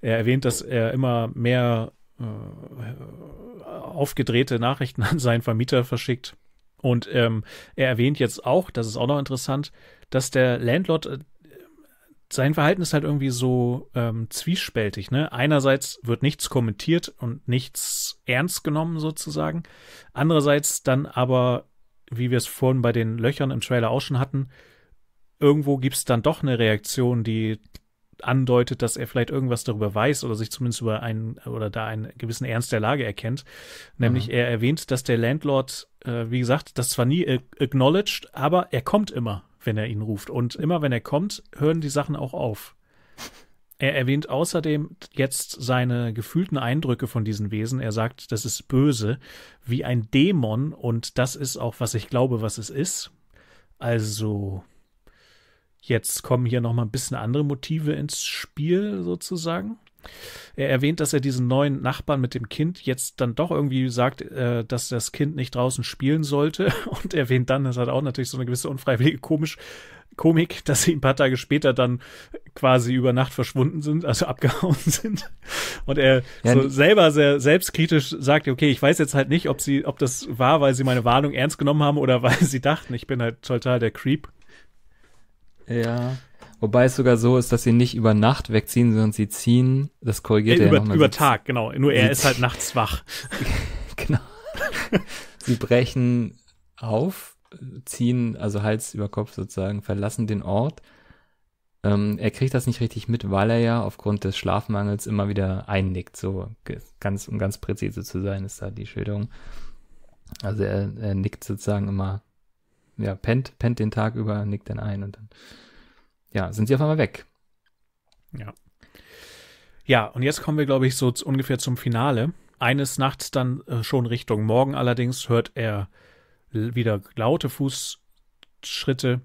Er erwähnt, dass er immer mehr äh, aufgedrehte Nachrichten an seinen Vermieter verschickt und ähm, er erwähnt jetzt auch, das ist auch noch interessant, dass der Landlord, äh, sein Verhalten ist halt irgendwie so ähm, zwiespältig. Ne? Einerseits wird nichts kommentiert und nichts ernst genommen sozusagen. Andererseits dann aber, wie wir es vorhin bei den Löchern im Trailer auch schon hatten, irgendwo gibt es dann doch eine Reaktion, die andeutet, dass er vielleicht irgendwas darüber weiß oder sich zumindest über einen oder da einen gewissen Ernst der Lage erkennt. Nämlich mhm. er erwähnt, dass der Landlord, äh, wie gesagt, das zwar nie acknowledged, aber er kommt immer, wenn er ihn ruft. Und immer wenn er kommt, hören die Sachen auch auf. Er erwähnt außerdem jetzt seine gefühlten Eindrücke von diesen Wesen. Er sagt, das ist böse, wie ein Dämon und das ist auch, was ich glaube, was es ist. Also Jetzt kommen hier nochmal ein bisschen andere Motive ins Spiel sozusagen. Er erwähnt, dass er diesen neuen Nachbarn mit dem Kind jetzt dann doch irgendwie sagt, äh, dass das Kind nicht draußen spielen sollte und erwähnt dann, das hat auch natürlich so eine gewisse unfreiwillige komisch Komik, dass sie ein paar Tage später dann quasi über Nacht verschwunden sind, also abgehauen sind. Und er ja, so selber sehr selbstkritisch sagt, okay, ich weiß jetzt halt nicht, ob sie, ob das war, weil sie meine Warnung ernst genommen haben oder weil sie dachten, ich bin halt total der Creep. Ja. Wobei es sogar so ist, dass sie nicht über Nacht wegziehen, sondern sie ziehen, das korrigiert äh, er über, nochmal. Über Tag, genau. Nur er ist halt nachts wach. genau. sie brechen auf, ziehen, also Hals über Kopf sozusagen, verlassen den Ort. Ähm, er kriegt das nicht richtig mit, weil er ja aufgrund des Schlafmangels immer wieder einnickt. So ganz, um ganz präzise zu sein, ist da die Schilderung. Also er, er nickt sozusagen immer ja, pennt, pennt den Tag über, nickt dann ein und dann, ja, sind sie auf einmal weg. Ja. Ja, und jetzt kommen wir, glaube ich, so ungefähr zum Finale. Eines Nachts dann äh, schon Richtung Morgen allerdings hört er wieder laute Fußschritte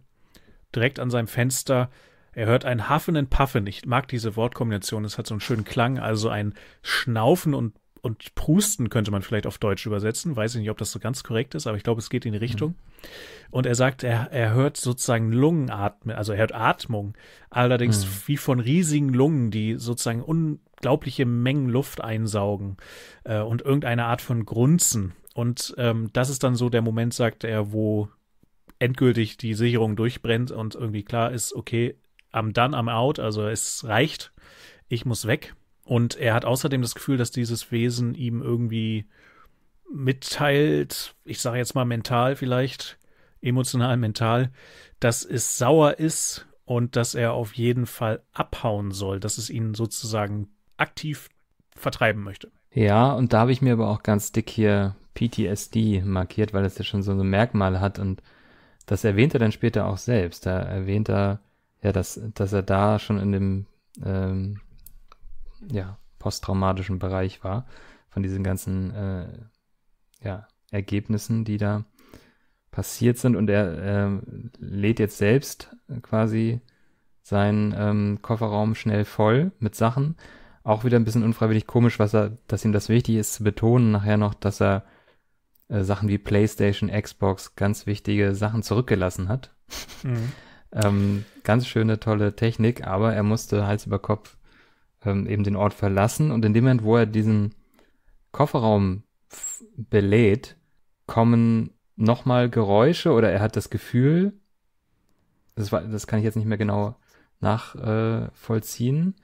direkt an seinem Fenster. Er hört ein Haffen und Paffen. Ich mag diese Wortkombination, es hat so einen schönen Klang, also ein Schnaufen und und Prusten könnte man vielleicht auf Deutsch übersetzen. Weiß ich nicht, ob das so ganz korrekt ist, aber ich glaube, es geht in die Richtung. Mhm. Und er sagt, er, er hört sozusagen Lungenatmen, also er hört Atmung, allerdings mhm. wie von riesigen Lungen, die sozusagen unglaubliche Mengen Luft einsaugen äh, und irgendeine Art von Grunzen. Und ähm, das ist dann so der Moment, sagt er, wo endgültig die Sicherung durchbrennt und irgendwie klar ist, okay, am done, am out, also es reicht, ich muss weg. Und er hat außerdem das Gefühl, dass dieses Wesen ihm irgendwie mitteilt, ich sage jetzt mal mental vielleicht, emotional, mental, dass es sauer ist und dass er auf jeden Fall abhauen soll, dass es ihn sozusagen aktiv vertreiben möchte. Ja, und da habe ich mir aber auch ganz dick hier PTSD markiert, weil das ja schon so ein Merkmal hat und das erwähnt er dann später auch selbst. Da erwähnt er ja, dass, dass er da schon in dem ähm, ja, posttraumatischen Bereich war, von diesen ganzen äh, ja, Ergebnissen, die da passiert sind. Und er äh, lädt jetzt selbst quasi seinen ähm, Kofferraum schnell voll mit Sachen. Auch wieder ein bisschen unfreiwillig komisch, was er, dass ihm das wichtig ist zu betonen, nachher noch, dass er äh, Sachen wie PlayStation, Xbox, ganz wichtige Sachen zurückgelassen hat. Mhm. ähm, ganz schöne, tolle Technik, aber er musste Hals über Kopf ähm, eben den Ort verlassen und in dem Moment, wo er diesen Kofferraum belädt, kommen nochmal Geräusche oder er hat das Gefühl, das, war, das kann ich jetzt nicht mehr genau nachvollziehen, äh,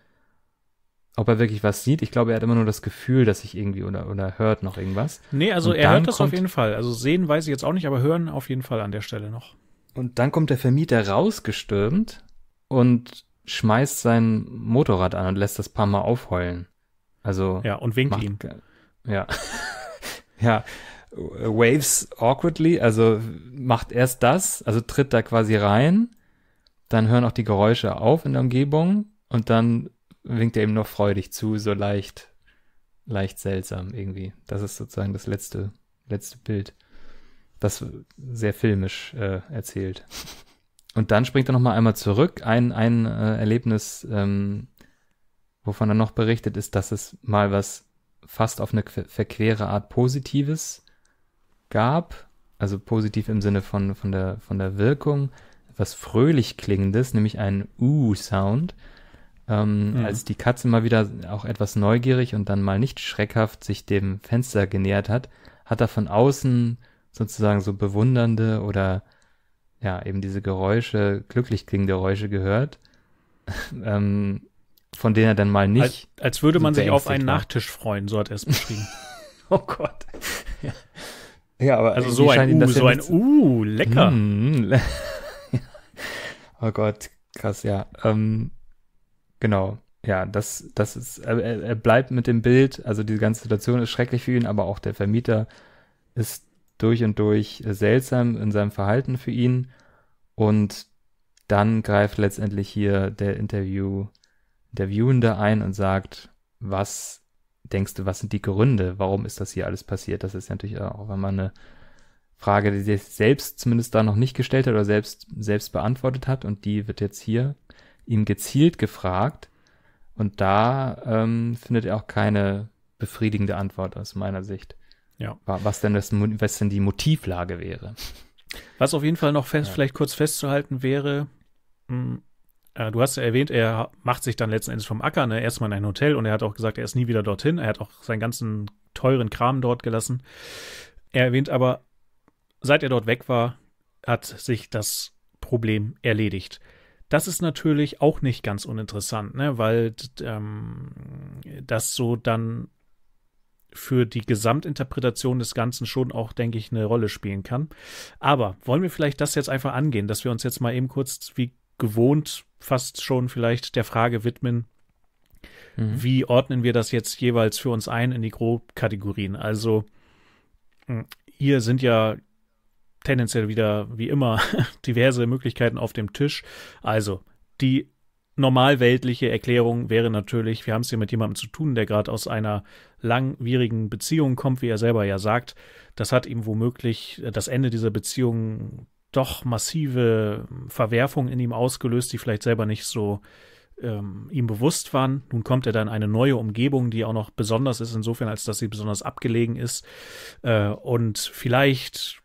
ob er wirklich was sieht. Ich glaube, er hat immer nur das Gefühl, dass ich irgendwie oder, oder hört noch irgendwas. Nee, also und er hört das kommt, auf jeden Fall. Also sehen weiß ich jetzt auch nicht, aber hören auf jeden Fall an der Stelle noch. Und dann kommt der Vermieter rausgestürmt und schmeißt sein Motorrad an und lässt das paar Mal aufheulen. Also. Ja, und winkt macht, ihm. Ja. ja. Waves awkwardly, also macht erst das, also tritt da quasi rein, dann hören auch die Geräusche auf in der Umgebung und dann winkt er eben noch freudig zu, so leicht, leicht seltsam irgendwie. Das ist sozusagen das letzte, letzte Bild. Das sehr filmisch äh, erzählt. Und dann springt er nochmal einmal zurück. Ein, ein äh, Erlebnis, ähm, wovon er noch berichtet, ist, dass es mal was fast auf eine verquere Art Positives gab. Also positiv im Sinne von, von, der, von der Wirkung. Etwas fröhlich klingendes, nämlich ein Uh-Sound. Ähm, mhm. Als die Katze mal wieder auch etwas neugierig und dann mal nicht schreckhaft sich dem Fenster genähert hat, hat er von außen sozusagen so bewundernde oder ja, eben diese Geräusche, glücklich klingende Geräusche gehört, ähm, von denen er dann mal nicht. Als, als würde man sich auf einen war. Nachtisch freuen, so hat er es beschrieben. oh Gott. Ja. ja aber also so ein Uh, so ein Uh, lecker. Hm, oh Gott, krass, ja. Ähm, genau. Ja, das, das ist, er, er bleibt mit dem Bild, also diese ganze Situation ist schrecklich für ihn, aber auch der Vermieter ist durch und durch seltsam in seinem Verhalten für ihn. Und dann greift letztendlich hier der Interview, der Viewende ein und sagt, was denkst du, was sind die Gründe, warum ist das hier alles passiert? Das ist natürlich auch immer eine Frage, die sich selbst zumindest da noch nicht gestellt hat oder selbst, selbst beantwortet hat und die wird jetzt hier ihm gezielt gefragt und da ähm, findet er auch keine befriedigende Antwort aus meiner Sicht. Ja. Was denn, das, was denn die Motivlage wäre. Was auf jeden Fall noch fest, ja. vielleicht kurz festzuhalten wäre, mh, hm, äh, du hast ja erwähnt, er macht sich dann letzten Endes vom Acker, ne? erstmal in ein Hotel und er hat auch gesagt, er ist nie wieder dorthin. Er hat auch seinen ganzen teuren Kram dort gelassen. Er erwähnt aber, seit er dort weg war, hat sich das Problem erledigt. Das ist natürlich auch nicht ganz uninteressant, ne? weil ähm, das so dann für die Gesamtinterpretation des Ganzen schon auch, denke ich, eine Rolle spielen kann. Aber wollen wir vielleicht das jetzt einfach angehen, dass wir uns jetzt mal eben kurz wie gewohnt fast schon vielleicht der Frage widmen, mhm. wie ordnen wir das jetzt jeweils für uns ein in die Grobkategorien? Also hm, hier sind ja tendenziell wieder wie immer diverse Möglichkeiten auf dem Tisch. Also die normalweltliche Erklärung wäre natürlich, wir haben es hier mit jemandem zu tun, der gerade aus einer langwierigen Beziehung kommt, wie er selber ja sagt. Das hat ihm womöglich äh, das Ende dieser Beziehung doch massive Verwerfungen in ihm ausgelöst, die vielleicht selber nicht so ähm, ihm bewusst waren. Nun kommt er dann in eine neue Umgebung, die auch noch besonders ist, insofern, als dass sie besonders abgelegen ist. Äh, und vielleicht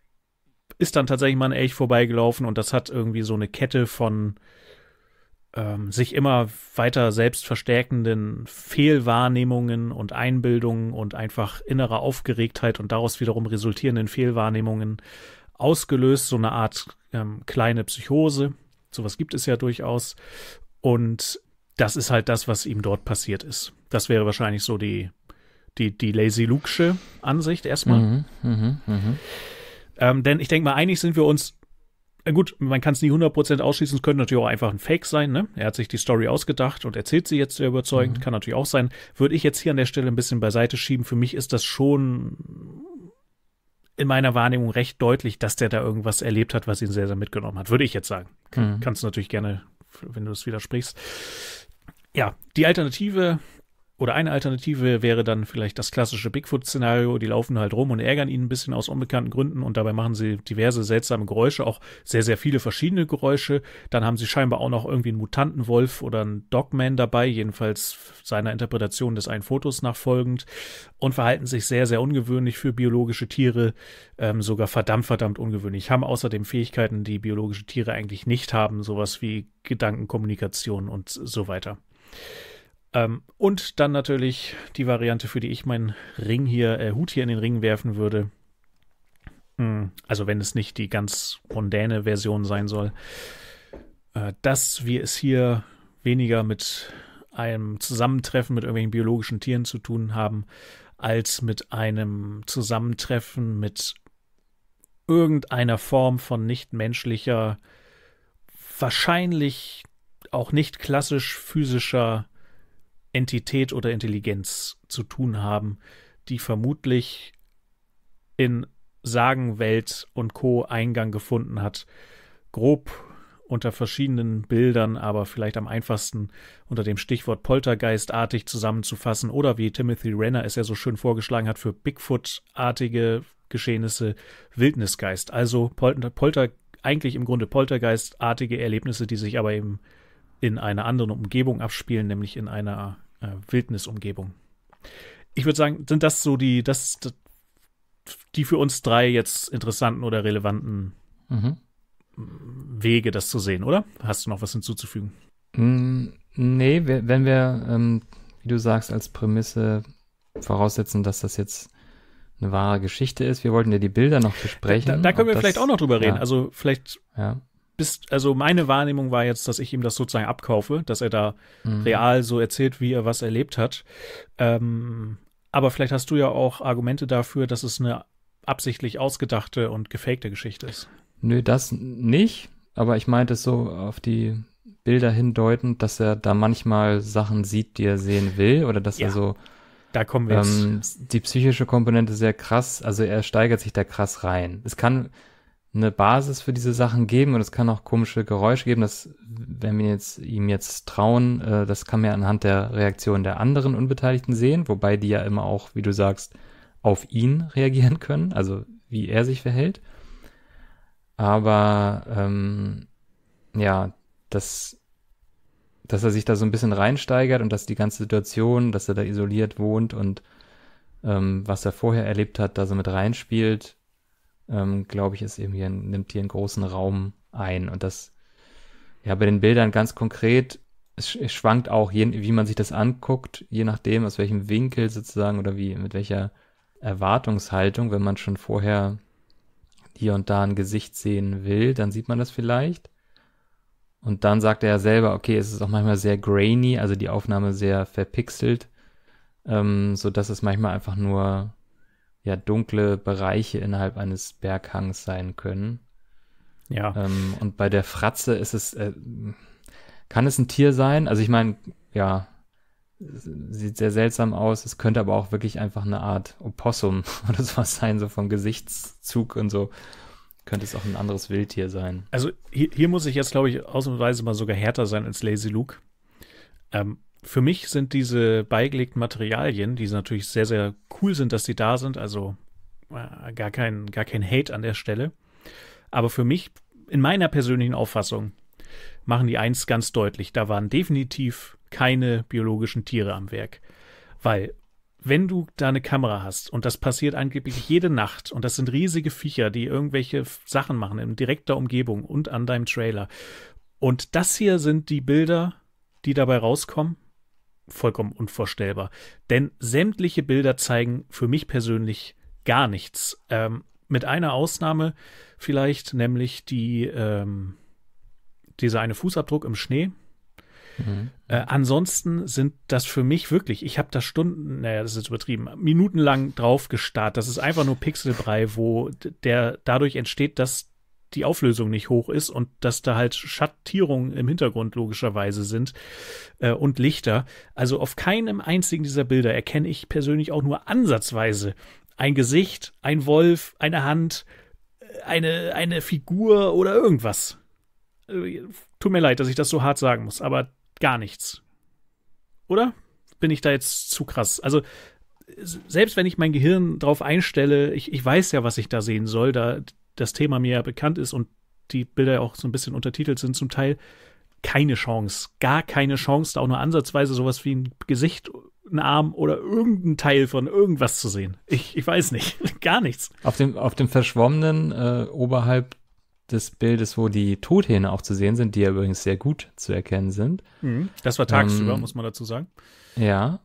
ist dann tatsächlich mal ein Elch vorbeigelaufen und das hat irgendwie so eine Kette von ähm, sich immer weiter selbst verstärkenden Fehlwahrnehmungen und Einbildungen und einfach innerer Aufgeregtheit und daraus wiederum resultierenden Fehlwahrnehmungen ausgelöst, so eine Art ähm, kleine Psychose. Sowas gibt es ja durchaus. Und das ist halt das, was ihm dort passiert ist. Das wäre wahrscheinlich so die, die, die Lazy Lukesche Ansicht erstmal. Mhm, mh, mh. Ähm, denn ich denke mal, einig sind wir uns, äh, gut, man kann es nie 100% ausschließen, es könnte natürlich auch einfach ein Fake sein. Ne? Er hat sich die Story ausgedacht und erzählt sie jetzt sehr überzeugend, mhm. kann natürlich auch sein. Würde ich jetzt hier an der Stelle ein bisschen beiseite schieben. Für mich ist das schon in meiner Wahrnehmung recht deutlich, dass der da irgendwas erlebt hat, was ihn sehr, sehr mitgenommen hat. Würde ich jetzt sagen. Mhm. Kannst du natürlich gerne, wenn du es widersprichst. Ja, die Alternative oder eine Alternative wäre dann vielleicht das klassische Bigfoot-Szenario. Die laufen halt rum und ärgern ihn ein bisschen aus unbekannten Gründen und dabei machen sie diverse seltsame Geräusche, auch sehr, sehr viele verschiedene Geräusche. Dann haben sie scheinbar auch noch irgendwie einen Mutantenwolf oder einen Dogman dabei, jedenfalls seiner Interpretation des einen Fotos nachfolgend und verhalten sich sehr, sehr ungewöhnlich für biologische Tiere, ähm, sogar verdammt, verdammt ungewöhnlich. Haben außerdem Fähigkeiten, die biologische Tiere eigentlich nicht haben, sowas wie Gedankenkommunikation und so weiter. Ähm, und dann natürlich die Variante, für die ich meinen Ring hier, äh, Hut hier in den Ring werfen würde. Hm, also wenn es nicht die ganz mondäne Version sein soll, äh, dass wir es hier weniger mit einem Zusammentreffen mit irgendwelchen biologischen Tieren zu tun haben, als mit einem Zusammentreffen mit irgendeiner Form von nichtmenschlicher, wahrscheinlich auch nicht klassisch physischer Entität oder Intelligenz zu tun haben, die vermutlich in Sagenwelt und Co. Eingang gefunden hat. Grob unter verschiedenen Bildern, aber vielleicht am einfachsten unter dem Stichwort Poltergeistartig zusammenzufassen oder wie Timothy Renner es ja so schön vorgeschlagen hat für Bigfoot-artige Geschehnisse Wildnisgeist. Also Polter, Polter, eigentlich im Grunde Poltergeistartige Erlebnisse, die sich aber eben in einer anderen Umgebung abspielen, nämlich in einer äh, Wildnisumgebung. Ich würde sagen, sind das so die, das, das, die für uns drei jetzt interessanten oder relevanten mhm. Wege, das zu sehen, oder? Hast du noch was hinzuzufügen? Mm, nee, wenn wir, ähm, wie du sagst, als Prämisse voraussetzen, dass das jetzt eine wahre Geschichte ist. Wir wollten ja die Bilder noch besprechen. Da, da können wir vielleicht auch noch drüber reden. Ja. Also vielleicht ja bis, also meine Wahrnehmung war jetzt, dass ich ihm das sozusagen abkaufe, dass er da mhm. real so erzählt, wie er was erlebt hat. Ähm, aber vielleicht hast du ja auch Argumente dafür, dass es eine absichtlich ausgedachte und gefakte Geschichte ist. Nö, das nicht. Aber ich meinte es so auf die Bilder hindeutend, dass er da manchmal Sachen sieht, die er sehen will oder dass ja. er so da kommen wir ähm, jetzt. Die psychische Komponente sehr krass, also er steigert sich da krass rein. Es kann, eine Basis für diese Sachen geben und es kann auch komische Geräusche geben. dass wenn wir jetzt ihm jetzt trauen, äh, das kann man ja anhand der Reaktion der anderen Unbeteiligten sehen, wobei die ja immer auch, wie du sagst, auf ihn reagieren können, also wie er sich verhält. Aber ähm, ja, dass, dass er sich da so ein bisschen reinsteigert und dass die ganze Situation, dass er da isoliert wohnt und ähm, was er vorher erlebt hat, da so mit reinspielt, ähm, glaube ich, ist eben hier, nimmt hier einen großen Raum ein. Und das, ja, bei den Bildern ganz konkret, es, schwankt auch, je, wie man sich das anguckt, je nachdem, aus welchem Winkel sozusagen oder wie, mit welcher Erwartungshaltung, wenn man schon vorher hier und da ein Gesicht sehen will, dann sieht man das vielleicht. Und dann sagt er ja selber, okay, es ist auch manchmal sehr grainy, also die Aufnahme sehr verpixelt, ähm, so dass es manchmal einfach nur ja dunkle Bereiche innerhalb eines Berghangs sein können. Ja. Ähm, und bei der Fratze ist es, äh, kann es ein Tier sein? Also ich meine, ja, sieht sehr seltsam aus. Es könnte aber auch wirklich einfach eine Art Opossum oder sowas sein, so vom Gesichtszug und so. Könnte es auch ein anderes Wildtier sein. Also hier, hier muss ich jetzt, glaube ich, ausnahmsweise mal sogar härter sein als Lazy Luke. Ähm, für mich sind diese beigelegten Materialien, die natürlich sehr, sehr cool sind, dass sie da sind, also äh, gar, kein, gar kein Hate an der Stelle. Aber für mich, in meiner persönlichen Auffassung, machen die eins ganz deutlich: da waren definitiv keine biologischen Tiere am Werk. Weil, wenn du da eine Kamera hast und das passiert angeblich jede Nacht und das sind riesige Viecher, die irgendwelche Sachen machen in direkter Umgebung und an deinem Trailer. Und das hier sind die Bilder, die dabei rauskommen vollkommen unvorstellbar. Denn sämtliche Bilder zeigen für mich persönlich gar nichts. Ähm, mit einer Ausnahme vielleicht, nämlich die, ähm, dieser eine Fußabdruck im Schnee. Mhm. Äh, ansonsten sind das für mich wirklich, ich habe da Stunden, naja, das ist übertrieben, minutenlang drauf gestarrt. Das ist einfach nur Pixelbrei, wo der dadurch entsteht, dass die Auflösung nicht hoch ist und dass da halt Schattierungen im Hintergrund logischerweise sind äh, und Lichter. Also auf keinem einzigen dieser Bilder erkenne ich persönlich auch nur ansatzweise ein Gesicht, ein Wolf, eine Hand, äh, eine, eine Figur oder irgendwas. Äh, tut mir leid, dass ich das so hart sagen muss, aber gar nichts. Oder? Bin ich da jetzt zu krass? Also, selbst wenn ich mein Gehirn drauf einstelle, ich, ich weiß ja, was ich da sehen soll, da das Thema mir ja bekannt ist und die Bilder auch so ein bisschen untertitelt sind zum Teil, keine Chance, gar keine Chance, da auch nur ansatzweise sowas wie ein Gesicht, ein Arm oder irgendein Teil von irgendwas zu sehen. Ich, ich weiß nicht, gar nichts. Auf dem, auf dem verschwommenen äh, oberhalb des Bildes, wo die Tothähne auch zu sehen sind, die ja übrigens sehr gut zu erkennen sind. Mhm. Das war tagsüber, ähm, muss man dazu sagen. Ja.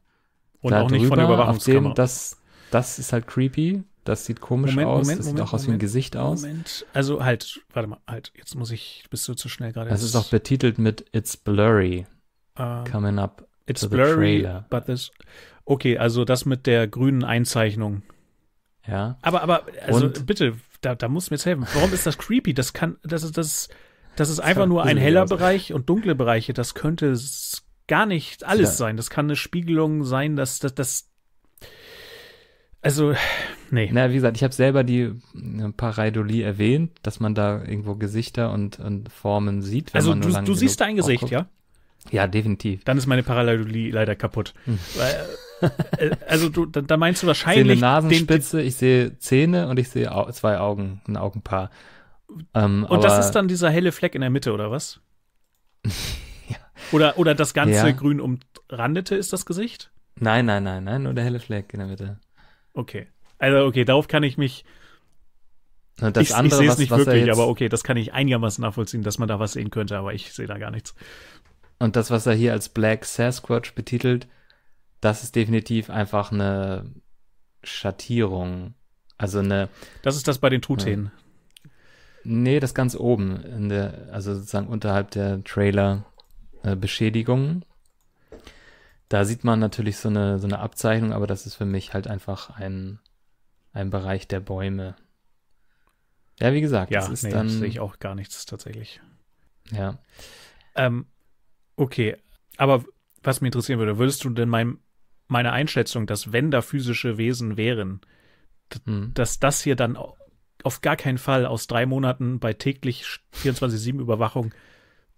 Und da auch drüber, nicht von der Überwachungskamera. Auf dem, das, das ist halt creepy. Das sieht komisch Moment, aus. Moment, das Moment, auch aus wie ein Gesicht aus. Moment. Also halt, warte mal, halt. Jetzt muss ich, bist du zu schnell gerade. Das ist auch betitelt mit It's blurry. Uh, coming up. It's to blurry, trailer. but this. Okay, also das mit der grünen Einzeichnung. Ja. Aber, aber, also Und? bitte, da, da musst mir jetzt helfen. Warum ist das creepy? Das kann, das ist, das, das ist einfach nur ein heller Bereich und dunkle Bereiche. Das könnte gar nicht alles sein. Das kann eine Spiegelung sein, dass, das, dass also, nee. Na, wie gesagt, ich habe selber die äh, Pareidolie erwähnt, dass man da irgendwo Gesichter und, und Formen sieht. Wenn also, du, du siehst da ein Gesicht, ja? Ja, definitiv. Dann ist meine Pareidolie leider kaputt. Hm. Äh, äh, also, du, da, da, meinst du wahrscheinlich. Ich sehe eine Nasenspitze, den, ich sehe Zähne und ich sehe zwei Augen, ein Augenpaar. Ähm, und das ist dann dieser helle Fleck in der Mitte, oder was? ja. Oder, oder das ganze ja. grün umrandete ist das Gesicht? Nein, nein, nein, nein, nur der helle Fleck in der Mitte. Okay. Also, okay, darauf kann ich mich. Das ich, ich sehe es nicht was wirklich, jetzt, aber okay, das kann ich einigermaßen nachvollziehen, dass man da was sehen könnte, aber ich sehe da gar nichts. Und das, was er hier als Black Sasquatch betitelt, das ist definitiv einfach eine Schattierung. Also eine. Das ist das bei den Truthähnen. Äh, nee, das ganz oben, der, also sozusagen unterhalb der Trailer-Beschädigungen. Äh, da sieht man natürlich so eine, so eine Abzeichnung, aber das ist für mich halt einfach ein, ein Bereich der Bäume. Ja, wie gesagt, ja, das ist nee, dann. sehe ich auch gar nichts tatsächlich. Ja. Ähm, okay, aber was mich interessieren würde, würdest du denn mein, meine Einschätzung, dass wenn da physische Wesen wären, hm. dass das hier dann auf gar keinen Fall aus drei Monaten bei täglich 24-7 Überwachung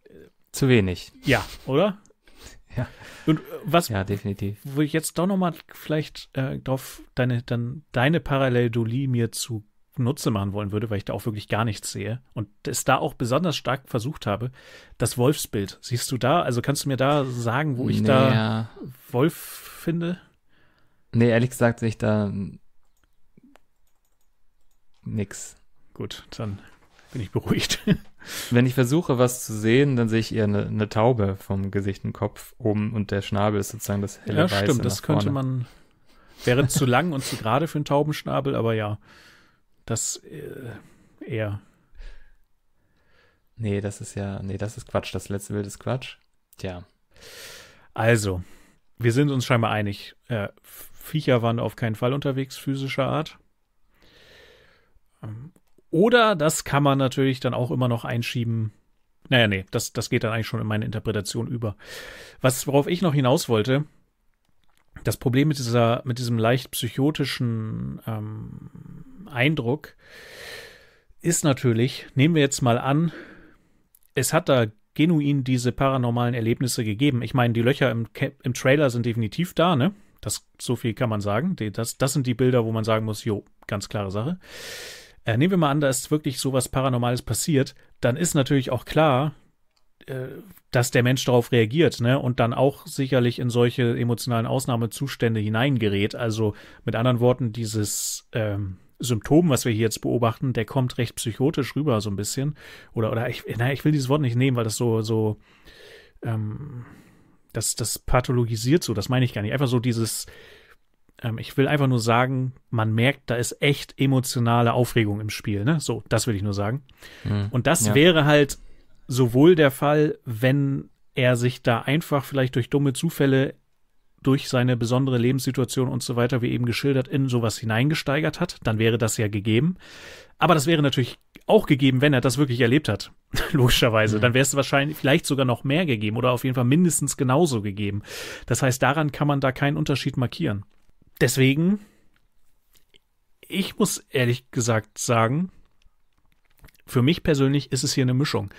äh, zu wenig. Ja, oder? Ja. Und äh, was, ja, definitiv. Wo ich jetzt doch nochmal vielleicht äh, drauf deine, dann deine Paralleldolie mir zu Nutze machen wollen würde, weil ich da auch wirklich gar nichts sehe und es da auch besonders stark versucht habe, das Wolfsbild. Siehst du da? Also kannst du mir da sagen, wo ich nee, da Wolf finde? Nee, ehrlich gesagt sehe ich da nix. Gut, dann bin ich beruhigt. Wenn ich versuche, was zu sehen, dann sehe ich eher eine, eine Taube vom Gesicht und Kopf oben und der Schnabel ist sozusagen das helle Ja, Weiße stimmt, das könnte man. Wäre zu lang und zu gerade für einen Taubenschnabel, aber ja, das äh, eher. Nee, das ist ja, nee, das ist Quatsch. Das letzte Bild ist Quatsch. Tja. Also, wir sind uns scheinbar einig. Äh, Viecher waren auf keinen Fall unterwegs physischer Art. Ähm, oder das kann man natürlich dann auch immer noch einschieben. Naja, nee, das, das geht dann eigentlich schon in meine Interpretation über. Was, worauf ich noch hinaus wollte, das Problem mit dieser, mit diesem leicht psychotischen ähm, Eindruck ist natürlich, nehmen wir jetzt mal an, es hat da genuin diese paranormalen Erlebnisse gegeben. Ich meine, die Löcher im, im Trailer sind definitiv da, ne? Das, so viel kann man sagen. Das, das sind die Bilder, wo man sagen muss, jo, ganz klare Sache äh, nehmen wir mal an, da ist wirklich sowas Paranormales passiert, dann ist natürlich auch klar, äh, dass der Mensch darauf reagiert, ne? Und dann auch sicherlich in solche emotionalen Ausnahmezustände hineingerät. Also mit anderen Worten, dieses ähm, Symptom, was wir hier jetzt beobachten, der kommt recht psychotisch rüber, so ein bisschen. Oder, oder ich, naja, ich will dieses Wort nicht nehmen, weil das so, so, ähm, das, das pathologisiert so, das meine ich gar nicht. Einfach so dieses, ähm, ich will einfach nur sagen, man merkt, da ist echt emotionale Aufregung im Spiel. Ne? So, das will ich nur sagen. Mhm. Und das ja. wäre halt sowohl der Fall, wenn er sich da einfach vielleicht durch dumme Zufälle durch seine besondere Lebenssituation und so weiter, wie eben geschildert, in sowas hineingesteigert hat, dann wäre das ja gegeben. Aber das wäre natürlich auch gegeben, wenn er das wirklich erlebt hat. Logischerweise. Hm. Dann wäre es wahrscheinlich vielleicht sogar noch mehr gegeben oder auf jeden Fall mindestens genauso gegeben. Das heißt, daran kann man da keinen Unterschied markieren deswegen, ich muss ehrlich gesagt sagen, für mich persönlich ist es hier eine Mischung.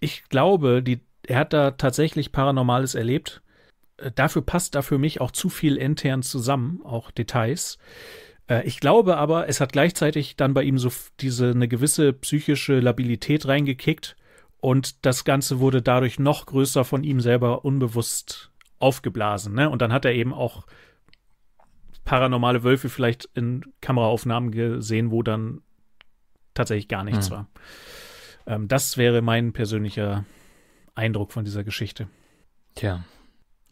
Ich glaube, die, er hat da tatsächlich Paranormales erlebt. Äh, dafür passt da für mich auch zu viel intern zusammen, auch Details. Äh, ich glaube aber, es hat gleichzeitig dann bei ihm so diese eine gewisse psychische Labilität reingekickt und das Ganze wurde dadurch noch größer von ihm selber unbewusst aufgeblasen. Ne? Und dann hat er eben auch paranormale Wölfe vielleicht in Kameraaufnahmen gesehen, wo dann tatsächlich gar nichts hm. war. Ähm, das wäre mein persönlicher Eindruck von dieser Geschichte. Tja.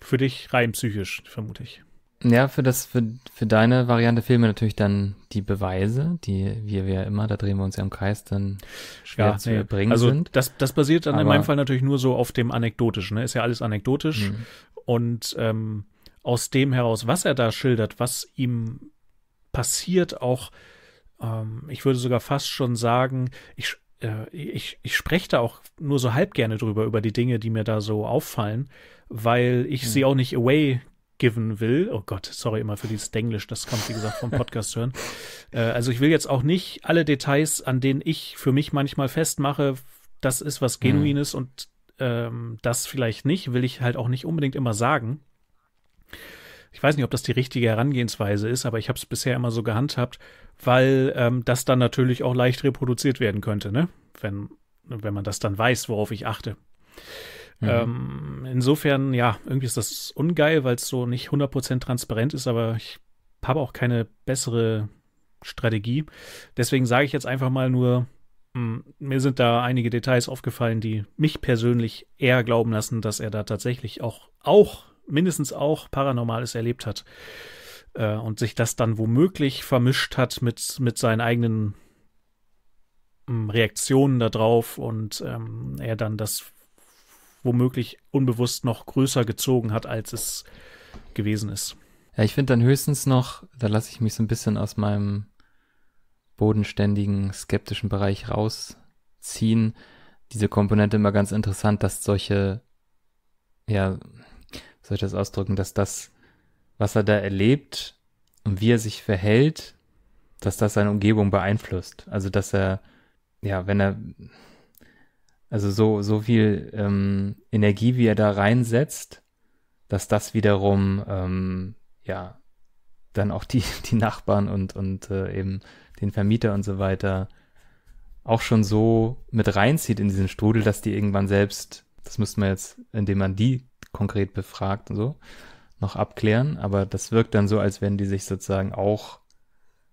Für dich rein psychisch, vermute ich. Ja, für das, für, für deine Variante fehlen mir natürlich dann die Beweise, die wir, ja immer, da drehen wir uns ja im Kreis, dann schwer ja, zu nee. erbringen also sind. Das, das basiert dann Aber in meinem Fall natürlich nur so auf dem Anekdotischen, ne? Ist ja alles anekdotisch. Mhm. Und ähm, aus dem heraus, was er da schildert, was ihm passiert, auch, ähm, ich würde sogar fast schon sagen, ich, äh, ich, ich spreche da auch nur so halb gerne drüber, über die Dinge, die mir da so auffallen, weil ich hm. sie auch nicht away geben will. Oh Gott, sorry immer für dieses Denglisch, das kommt, wie gesagt, vom Podcast hören. Äh, also ich will jetzt auch nicht alle Details, an denen ich für mich manchmal festmache, das ist was Genuines hm. und ähm, das vielleicht nicht, will ich halt auch nicht unbedingt immer sagen. Ich weiß nicht, ob das die richtige Herangehensweise ist, aber ich habe es bisher immer so gehandhabt, weil ähm, das dann natürlich auch leicht reproduziert werden könnte, ne? Wenn, wenn man das dann weiß, worauf ich achte. Mhm. Ähm, insofern, ja, irgendwie ist das ungeil, weil es so nicht 100% transparent ist, aber ich habe auch keine bessere Strategie. Deswegen sage ich jetzt einfach mal nur, hm, mir sind da einige Details aufgefallen, die mich persönlich eher glauben lassen, dass er da tatsächlich auch, auch mindestens auch Paranormales erlebt hat äh, und sich das dann womöglich vermischt hat mit, mit seinen eigenen ähm, Reaktionen darauf und ähm, er dann das womöglich unbewusst noch größer gezogen hat, als es gewesen ist. Ja, ich finde dann höchstens noch, da lasse ich mich so ein bisschen aus meinem bodenständigen, skeptischen Bereich rausziehen, diese Komponente immer ganz interessant, dass solche ja, soll ich das ausdrücken, dass das, was er da erlebt und wie er sich verhält, dass das seine Umgebung beeinflusst. Also dass er, ja, wenn er, also so, so viel ähm, Energie, wie er da reinsetzt, dass das wiederum, ähm, ja, dann auch die, die Nachbarn und, und äh, eben den Vermieter und so weiter auch schon so mit reinzieht in diesen Strudel, dass die irgendwann selbst, das müsste man jetzt, indem man die konkret befragt und so noch abklären, aber das wirkt dann so, als wenn die sich sozusagen auch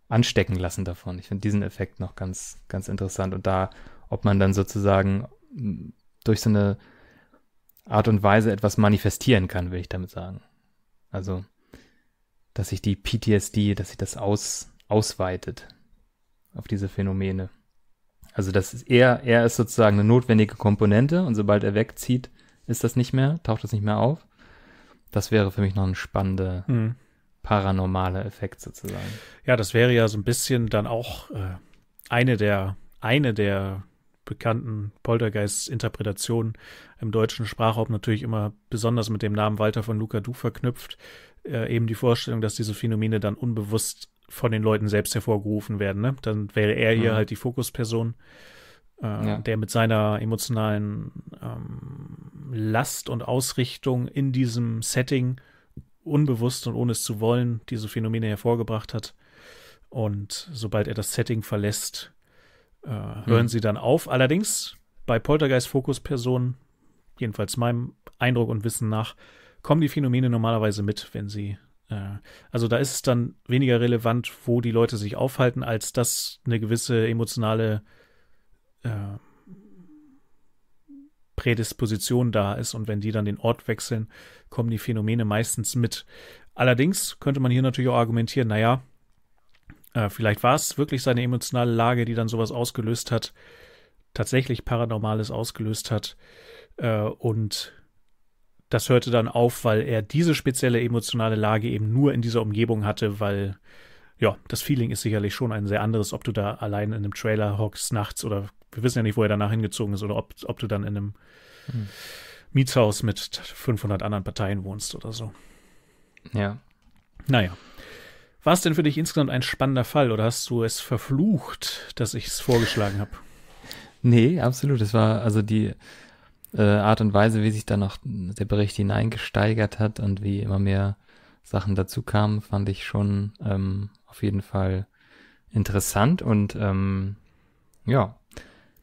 anstecken lassen davon. Ich finde diesen Effekt noch ganz, ganz interessant und da, ob man dann sozusagen hm, durch so eine Art und Weise etwas manifestieren kann, will ich damit sagen. Also, dass sich die PTSD, dass sich das aus, ausweitet auf diese Phänomene. Also das ist er, er ist sozusagen eine notwendige Komponente und sobald er wegzieht, ist das nicht mehr, taucht das nicht mehr auf. Das wäre für mich noch ein spannender mhm. paranormaler Effekt sozusagen. Ja, das wäre ja so ein bisschen dann auch äh, eine der eine der bekannten Poltergeist-Interpretationen im deutschen Sprachraum natürlich immer besonders mit dem Namen Walter von Luca Du verknüpft. Äh, eben die Vorstellung, dass diese Phänomene dann unbewusst von den Leuten selbst hervorgerufen werden. Ne? Dann wäre er hier mhm. halt die Fokusperson, äh, ja. der mit seiner emotionalen ähm, Last und Ausrichtung in diesem Setting unbewusst und ohne es zu wollen diese Phänomene hervorgebracht hat. Und sobald er das Setting verlässt, äh, hören mhm. sie dann auf. Allerdings bei Poltergeist-Fokus-Personen, jedenfalls meinem Eindruck und Wissen nach, kommen die Phänomene normalerweise mit, wenn sie. Äh, also da ist es dann weniger relevant, wo die Leute sich aufhalten, als dass eine gewisse emotionale äh, Prädisposition da ist und wenn die dann den Ort wechseln, kommen die Phänomene meistens mit. Allerdings könnte man hier natürlich auch argumentieren, naja, äh, vielleicht war es wirklich seine emotionale Lage, die dann sowas ausgelöst hat, tatsächlich Paranormales ausgelöst hat äh, und das hörte dann auf, weil er diese spezielle emotionale Lage eben nur in dieser Umgebung hatte, weil ja, das Feeling ist sicherlich schon ein sehr anderes, ob du da allein in einem Trailer hockst nachts oder wir wissen ja nicht, wo er danach hingezogen ist oder ob, ob du dann in einem hm. Mietshaus mit 500 anderen Parteien wohnst oder so. Ja. Naja. War es denn für dich insgesamt ein spannender Fall oder hast du es verflucht, dass ich es vorgeschlagen habe? Nee, absolut. Es war also die äh, Art und Weise, wie sich dann noch der Bericht hineingesteigert hat und wie immer mehr Sachen dazu kamen, fand ich schon ähm, auf jeden Fall interessant und ähm, ja,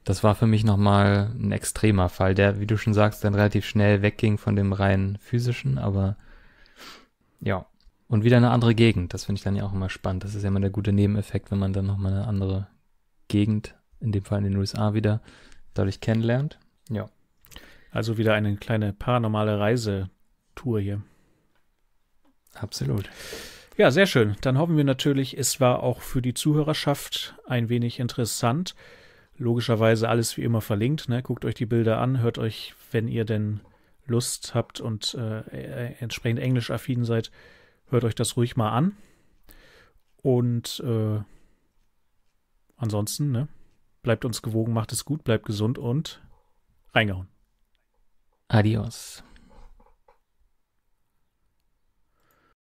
das war für mich nochmal ein extremer Fall, der, wie du schon sagst, dann relativ schnell wegging von dem rein physischen, aber ja. Und wieder eine andere Gegend, das finde ich dann ja auch immer spannend. Das ist ja immer der gute Nebeneffekt, wenn man dann nochmal eine andere Gegend, in dem Fall in den USA wieder, dadurch kennenlernt. Ja. Also wieder eine kleine paranormale Reisetour hier. Absolut. Ja, sehr schön. Dann hoffen wir natürlich, es war auch für die Zuhörerschaft ein wenig interessant. Logischerweise alles wie immer verlinkt. Ne? Guckt euch die Bilder an, hört euch, wenn ihr denn Lust habt und äh, äh entsprechend affin seid, hört euch das ruhig mal an. Und äh, ansonsten, ne? bleibt uns gewogen, macht es gut, bleibt gesund und reingehauen. Adios.